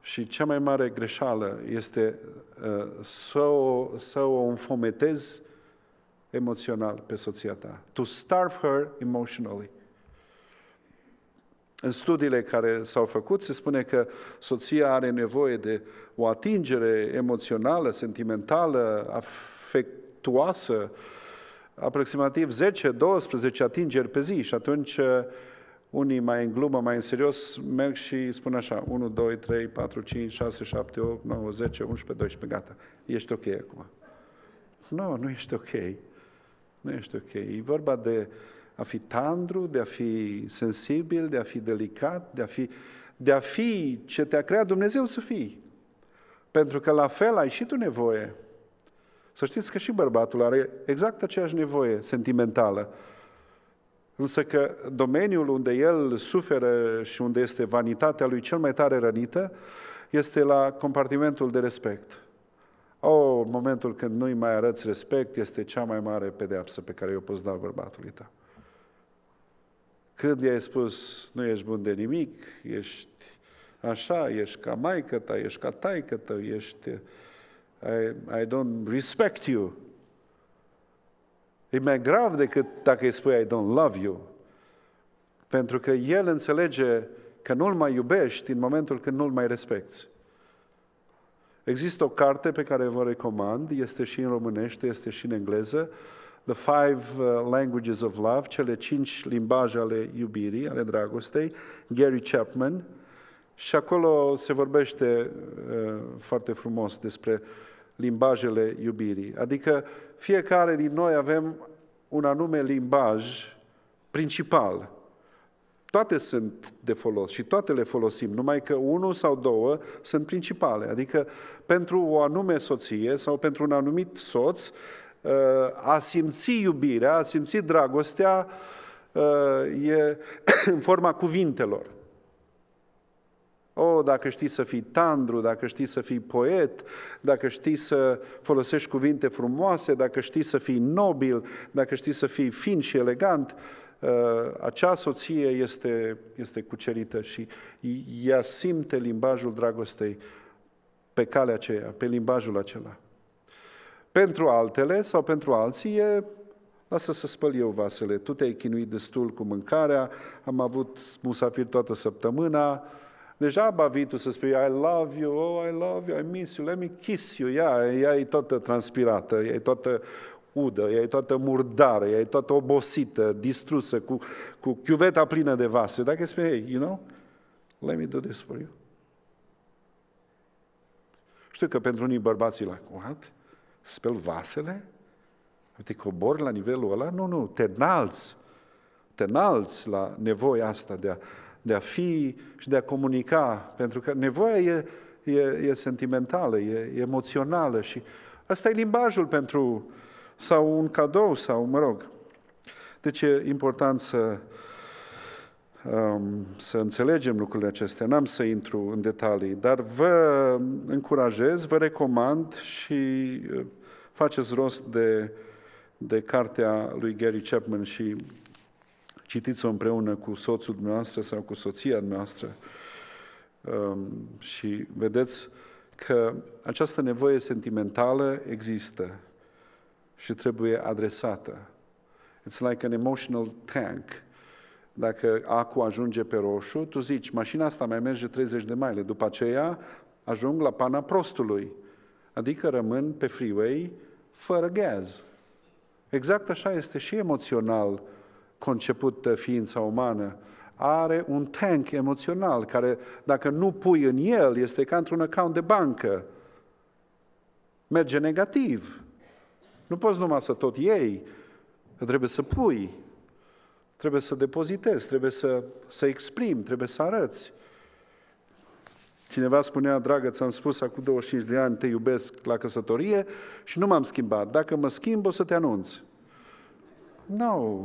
și cea mai mare greșeală este uh, să o, să o înfometezi emoțional pe soția ta. To starve her emotionally. În studiile care s-au făcut se spune că soția are nevoie de o atingere emoțională, sentimentală, afectuoasă, aproximativ 10-12 atingeri pe zi și atunci uh, unii mai în glumă, mai în serios, merg și spun așa, 1, 2, 3, 4, 5, 6, 7, 8, 9, 10, 11, 12, gata, ești ok acum. Nu, no, nu ești ok. Nu ești ok. E vorba de uh, a fi tandru, de a fi sensibil, de a fi delicat, de a fi, de a fi ce te-a creat Dumnezeu să fii. Pentru că la fel ai și tu nevoie. Să știți că și bărbatul are exact aceeași nevoie sentimentală. Însă că domeniul unde el suferă și unde este vanitatea lui cel mai tare rănită este la compartimentul de respect. O, oh, momentul când nu-i mai arăți respect este cea mai mare pedeapsă pe care o poți da bărbatului tău. Când i-ai spus, nu ești bun de nimic, ești așa, ești ca maică ta, ești ca taică ta, ești... I, I don't respect you. E mai grav decât dacă îi spui I don't love you. Pentru că el înțelege că nu-l mai iubești în momentul când nu-l mai respecti. Există o carte pe care vă recomand, este și în românește, este și în engleză, the five uh, languages of love, cele cinci limbaje ale iubirii, ale dragostei, Gary Chapman. Și acolo se vorbește uh, foarte frumos despre limbajele iubirii. Adică fiecare din noi avem un anume limbaj principal. Toate sunt de folos și toate le folosim, numai că unul sau două sunt principale. Adică pentru o anume soție sau pentru un anumit soț a simți iubirea, a simți dragostea, uh, e în forma cuvintelor. O, oh, dacă știi să fii tandru, dacă știi să fii poet, dacă știi să folosești cuvinte frumoase, dacă știi să fii nobil, dacă știi să fii fin și elegant, uh, acea soție este, este cucerită și ea simte limbajul dragostei pe calea aceea, pe limbajul acela. Pentru altele sau pentru alții e Lasă să spăl eu vasele, tu te-ai chinuit destul cu mâncarea, am avut musafir toată săptămâna, deja vii tu să spui I love you, oh I love you, I miss you, let me kiss you, ea, ea e toată transpirată, ea e toată udă, ea e toată murdară, ea e toată obosită, distrusă, cu, cu chiuveta plină de vase. Dacă spui, hey, you know, let me do this for you. Știu că pentru unii bărbații, like, what? speli vasele, te cobori la nivelul ăla, nu, nu, te înalți, te înalți la nevoia asta de a, de a fi și de a comunica, pentru că nevoia e, e, e sentimentală, e, e emoțională și asta e limbajul pentru, sau un cadou, sau, mă rog. Deci e important să, să înțelegem lucrurile acestea. N-am să intru în detalii, dar vă încurajez, vă recomand și uh, faceți rost de, de cartea lui Gary Chapman și citiți-o împreună cu soțul dumneavoastră sau cu soția dumneavoastră um, și vedeți că această nevoie sentimentală există și trebuie adresată. It's like an emotional tank – dacă acul ajunge pe roșu, tu zici, mașina asta mai merge 30 de mile, după aceea ajung la pana prostului, adică rămân pe freeway fără gaz. Exact așa este și emoțional conceput ființa umană. Are un tank emoțional care, dacă nu pui în el, este ca într-un account de bancă. Merge negativ. Nu poți numai să tot iei, trebuie să pui. Trebuie să depozitezi, trebuie să, să exprimi, trebuie să arăți. Cineva spunea, dragă, ți-am spus acum 25 de ani, te iubesc la căsătorie și nu m-am schimbat. Dacă mă schimb, o să te anunț. Nu, no.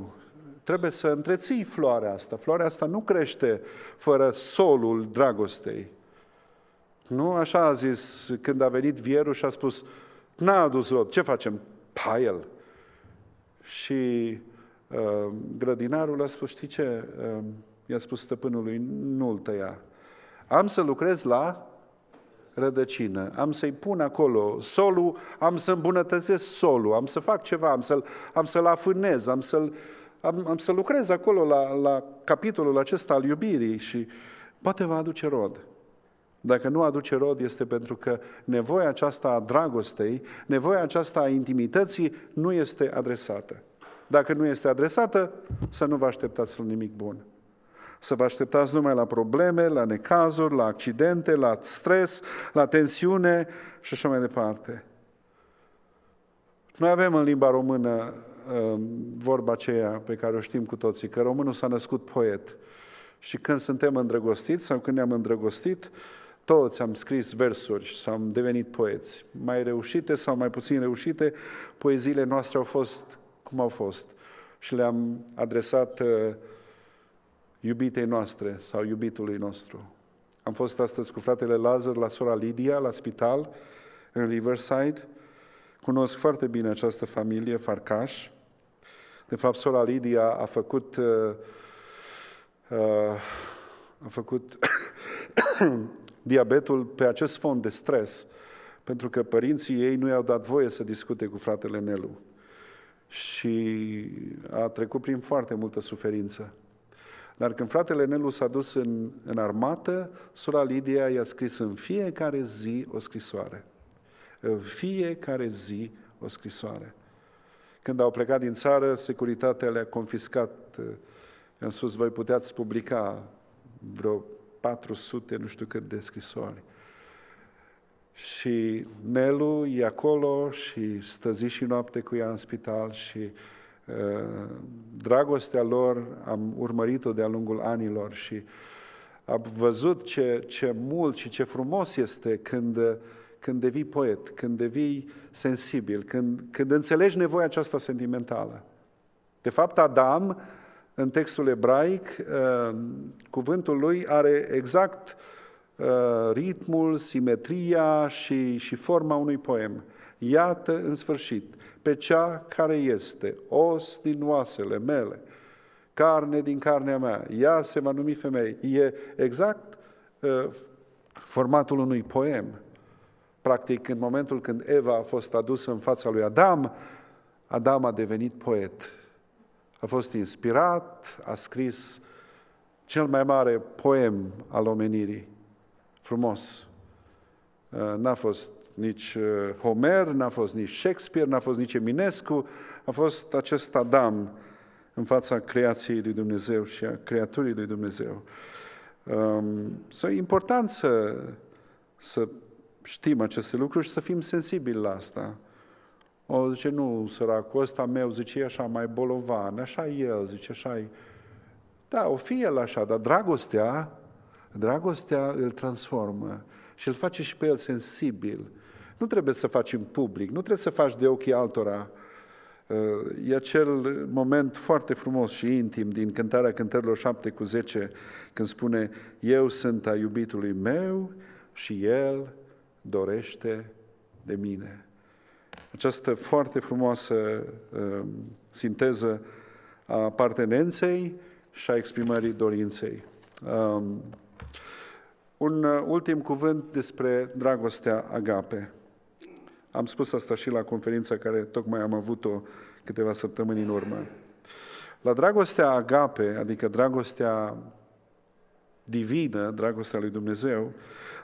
trebuie să întreții floarea asta. Floarea asta nu crește fără solul dragostei. Nu așa a zis când a venit vierul și a spus, n-a adus rod, ce facem? Pa el. Și Ehm, grădinarul a spus, știi ce? Ehm, i-a spus stăpânului, nu-l tăia. Am să lucrez la rădăcină, am să-i pun acolo solul, am să îmbunătățesc solul, am să fac ceva, am să-l, am să-l afânez, am să-l... Am, am să lucrez acolo la, la capitolul acesta al iubirii și poate va aduce rod. Dacă nu aduce rod, este pentru că nevoia aceasta a dragostei, nevoia aceasta a intimității nu este adresată. Dacă nu este adresată, să nu vă așteptați la nimic bun. Să vă așteptați numai la probleme, la necazuri, la accidente, la stres, la tensiune și așa mai departe. Noi avem în limba română uh, vorba aceea pe care o știm cu toții, că românul s-a născut poet. Și când suntem îndrăgostiți sau când ne-am îndrăgostit, toți am scris versuri și am devenit poeți. Mai reușite sau mai puțin reușite, poeziile noastre au fost cum au fost și le-am adresat uh, iubitei noastre sau iubitului nostru. Am fost astăzi cu fratele Lazar la sora Lidia, la spital, în Riverside. Cunosc foarte bine această familie, Farcaș. De fapt, sora Lidia a făcut, uh, uh, a făcut diabetul pe acest fond de stres, pentru că părinții ei nu i-au dat voie să discute cu fratele Nelu și a trecut prin foarte multă suferință. Dar când fratele Nelu s-a dus în, în armată, sora Lidia i-a scris în fiecare zi o scrisoare. În fiecare zi o scrisoare. Când au plecat din țară, securitatea le-a confiscat. Eh, i-am spus, voi puteați publica vreo 400, nu știu cât de scrisoare. Și Nelu e acolo și stă zi și noapte cu ea în spital și uh, dragostea lor am urmărit-o de-a lungul anilor și am văzut ce, ce mult și ce frumos este când, când devii poet, când devii sensibil, când, când înțelegi nevoia aceasta sentimentală. De fapt, Adam, în textul ebraic, uh, cuvântul lui are exact uh, Uh, ritmul, simetria și, și forma unui poem. Iată, în sfârșit, pe cea care este, os din oasele mele, carne din carnea mea, ea se va numi femei. E exact uh, formatul unui poem. Practic, în momentul când Eva a fost adusă în fața lui Adam, Adam a devenit poet. A fost inspirat, a scris cel mai mare poem al omenirii frumos. Uh, n-a fost nici uh, Homer, n-a fost nici Shakespeare, n-a fost nici Eminescu, a fost acest Adam în fața creației lui Dumnezeu și a creaturii lui Dumnezeu. Um, să e important să, să știm aceste lucruri și să fim sensibili la asta. O zice, nu, săracul ăsta meu, zice, e așa mai bolovan, așa e el, zice, așa e. Da, o fi el așa, dar dragostea Dragostea îl transformă și îl face și pe el sensibil. Nu trebuie să faci în public, nu trebuie să faci de ochii altora. Uh, e acel moment foarte frumos și intim din Cântarea Cântărilor 7 cu 10, când spune Eu sunt a iubitului meu și el dorește de mine. Această foarte frumoasă uh, sinteză a apartenenței și a exprimării dorinței. Um, un uh, ultim cuvânt despre dragostea agape. Am spus asta și la conferința care tocmai am avut-o câteva săptămâni în urmă. La dragostea agape, adică dragostea divină, dragostea lui Dumnezeu,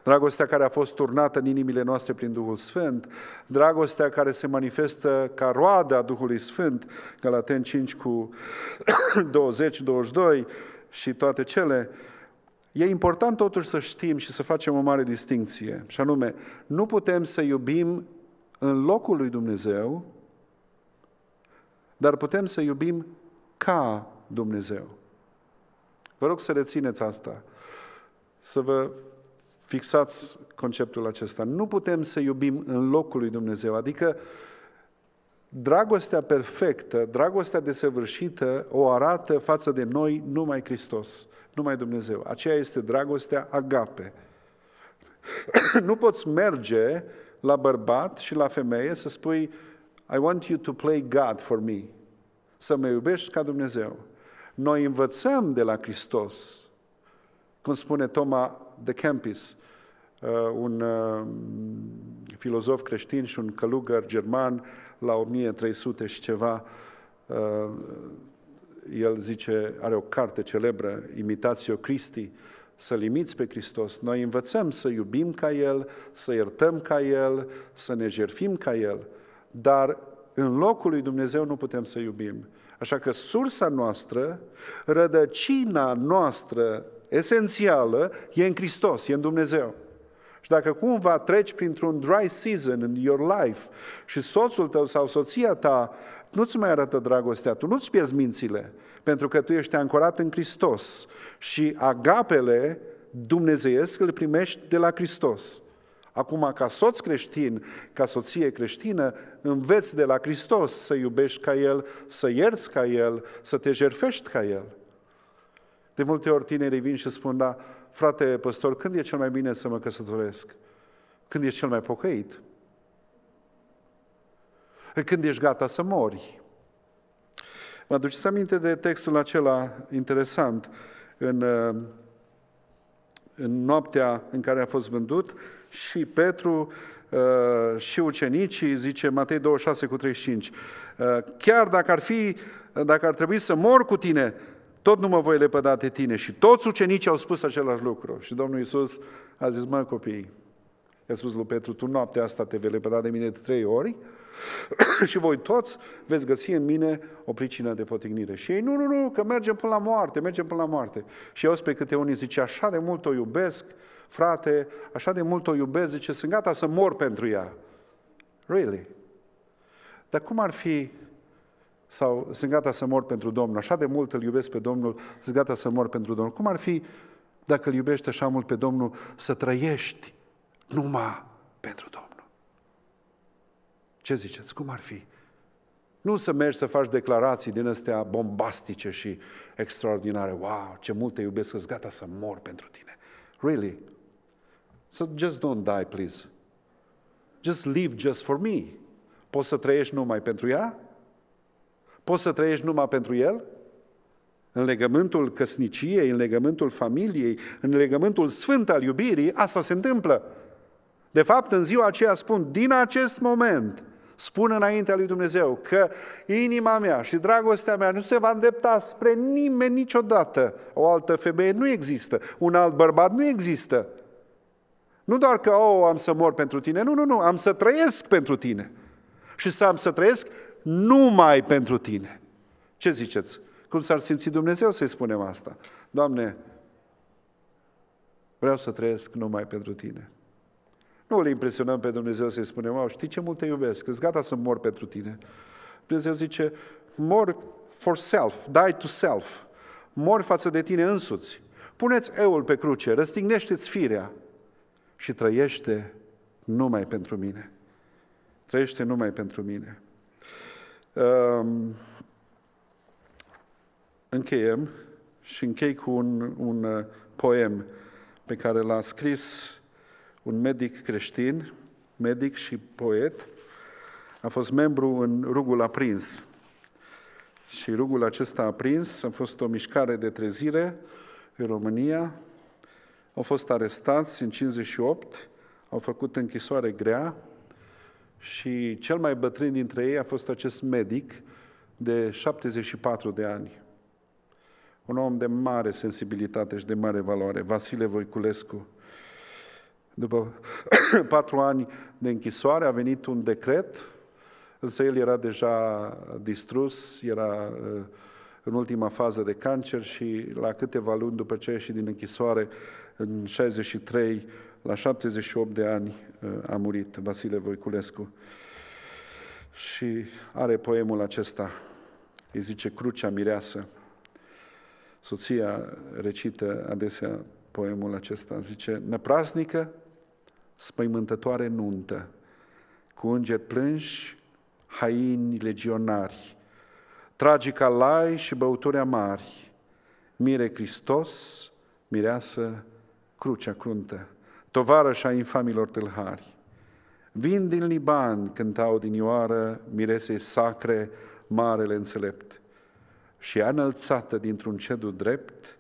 dragostea care a fost turnată în inimile noastre prin Duhul Sfânt, dragostea care se manifestă ca roada Duhului Sfânt, Galaten 5 cu 20-22 și toate cele, E important totuși să știm și să facem o mare distinție, și anume, nu putem să iubim în locul lui Dumnezeu, dar putem să iubim ca Dumnezeu. Vă rog să rețineți asta, să vă fixați conceptul acesta. Nu putem să iubim în locul lui Dumnezeu, adică dragostea perfectă, dragostea desăvârșită o arată față de noi numai Hristos numai Dumnezeu. Aceea este dragostea agape. nu poți merge la bărbat și la femeie să spui I want you to play God for me. Să mă iubești ca Dumnezeu. Noi învățăm de la Hristos, cum spune Toma de Kempis, uh, un uh, filozof creștin și un călugăr german la 1300 și ceva uh, el zice, are o carte celebră, Imitatio Christi, să-L pe Hristos. Noi învățăm să iubim ca El, să iertăm ca El, să ne jerfim ca El, dar în locul lui Dumnezeu nu putem să iubim. Așa că sursa noastră, rădăcina noastră esențială e în Hristos, e în Dumnezeu. Și dacă cumva treci printr-un dry season in your life și soțul tău sau soția ta nu-ți mai arată dragostea, tu nu-ți pierzi mințile, pentru că tu ești ancorat în Hristos și agapele dumnezeiesc îl primești de la Hristos. Acum, ca soț creștin, ca soție creștină, înveți de la Hristos să iubești ca El, să ierți ca El, să te jerfești ca El. De multe ori tinerii vin și spun, da, frate păstor, când e cel mai bine să mă căsătoresc? Când e cel mai pocăit? când ești gata să mori. Mă aduceți aminte de textul acela interesant în, uh, în noaptea în care a fost vândut și Petru uh, și ucenicii, zice Matei 26 cu 35, uh, chiar dacă ar, fi, dacă ar trebui să mor cu tine, tot nu mă voi lepăda de tine. Și toți ucenicii au spus același lucru. Și Domnul Iisus a zis, mă copii, i-a spus lui Petru, tu noaptea asta te vei lepăda de mine de trei ori, și voi toți veți găsi în mine o pricină de potignire. Și ei, nu, nu, nu, că mergem până la moarte, mergem până la moarte. Și eu pe câte unii zice, așa de mult o iubesc, frate, așa de mult o iubesc, zice, sunt gata să mor pentru ea. Really? Dar cum ar fi sau sunt gata să mor pentru Domnul, așa de mult îl iubesc pe Domnul, sunt gata să mor pentru Domnul. Cum ar fi dacă îl iubești așa mult pe Domnul să trăiești numai pentru Domnul? Ce ziceți? Cum ar fi? Nu să mergi să faci declarații din astea bombastice și extraordinare. Wow, ce mult te iubesc, sunt gata să mor pentru tine. Really? So just don't die, please. Just live just for me. Poți să trăiești numai pentru ea? Poți să trăiești numai pentru el? În legământul căsniciei, în legământul familiei, în legământul sfânt al iubirii, asta se întâmplă. De fapt, în ziua aceea spun, din acest moment – spun înaintea lui Dumnezeu că inima mea și dragostea mea nu se va îndepta spre nimeni niciodată. O altă femeie nu există, un alt bărbat nu există. Nu doar că, oh, am să mor pentru tine, nu, nu, nu, am să trăiesc pentru tine. Și să am să trăiesc numai pentru tine. Ce ziceți? Cum s-ar simți Dumnezeu să-i spunem asta? Doamne, vreau să trăiesc numai pentru tine. Nu le impresionăm pe Dumnezeu să-i spunem, au, știi ce mult te iubesc, îți gata să mor pentru tine. Dumnezeu zice, mor for self, die to self, mor față de tine însuți. Puneți eul pe cruce, răstignește-ți firea și trăiește numai pentru mine. Trăiește numai pentru mine. Um, încheiem și închei cu un, un uh, poem pe care l-a scris un medic creștin, medic și poet, a fost membru în rugul aprins. Și rugul acesta aprins a fost o mișcare de trezire în România. Au fost arestați în 58, au făcut închisoare grea și cel mai bătrân dintre ei a fost acest medic de 74 de ani. Un om de mare sensibilitate și de mare valoare, Vasile Voiculescu. După patru ani de închisoare a venit un decret, însă el era deja distrus, era uh, în ultima fază de cancer și la câteva luni după ce a ieșit din închisoare, în 63, la 78 de ani, uh, a murit Vasile Voiculescu. Și are poemul acesta, îi zice Crucea Mireasă. Soția recită adesea poemul acesta, zice, năprasnică, spăimântătoare nuntă, cu îngeri plânși, haini legionari, tragica lai și băuturi amari, mire Hristos, mireasă crucea cruntă, tovarășa infamilor tâlhari. Vin din Liban, cântau din ioară, mirese sacre, marele înțelept. Și ea înălțată dintr-un cedu drept,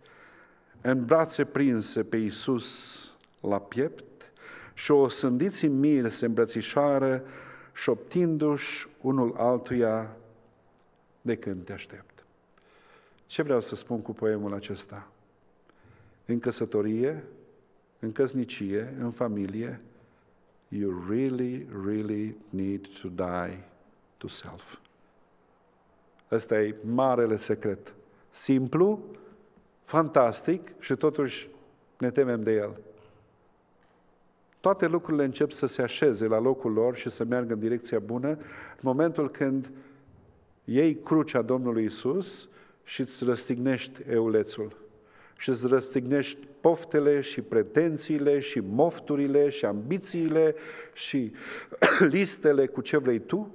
în brațe prinse pe Iisus la piept, și o sândiți mir se îmbrățișoară, șoptindu-și unul altuia de când te aștept. Ce vreau să spun cu poemul acesta? În căsătorie, în căsnicie, în familie, you really, really need to die to self. Ăsta e marele secret. Simplu, fantastic și totuși ne temem de el toate lucrurile încep să se așeze la locul lor și să meargă în direcția bună în momentul când iei crucea Domnului Isus și îți răstignești eulețul și îți răstignești poftele și pretențiile și mofturile și ambițiile și listele cu ce vrei tu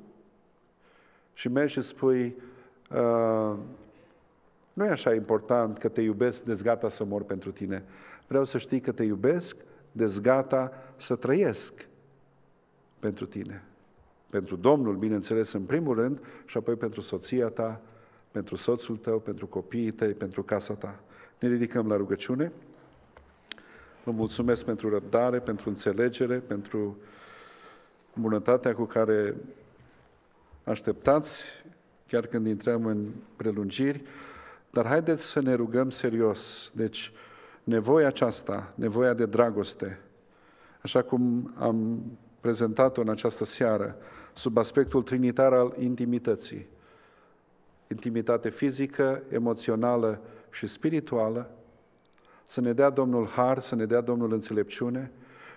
și mergi și spui uh, nu e așa important că te iubesc, dezgata să mor pentru tine. Vreau să știi că te iubesc, dezgata deci să trăiesc pentru tine. Pentru Domnul, bineînțeles, în primul rând, și apoi pentru soția ta, pentru soțul tău, pentru copiii tăi, pentru casa ta. Ne ridicăm la rugăciune. Vă mulțumesc pentru răbdare, pentru înțelegere, pentru bunătatea cu care așteptați, chiar când intrăm în prelungiri, dar haideți să ne rugăm serios. Deci, nevoia aceasta, nevoia de dragoste, așa cum am prezentat-o în această seară, sub aspectul trinitar al intimității, intimitate fizică, emoțională și spirituală, să ne dea Domnul har, să ne dea Domnul înțelepciune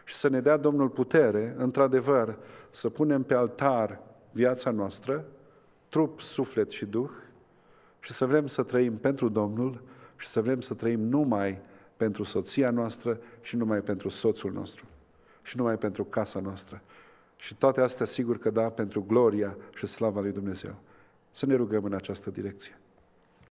și să ne dea Domnul putere, într-adevăr, să punem pe altar viața noastră, trup, suflet și duh, și să vrem să trăim pentru Domnul și să vrem să trăim numai pentru soția noastră și numai pentru soțul nostru și numai pentru casa noastră. Și toate astea sigur că da pentru gloria și slava lui Dumnezeu. Să ne rugăm în această direcție.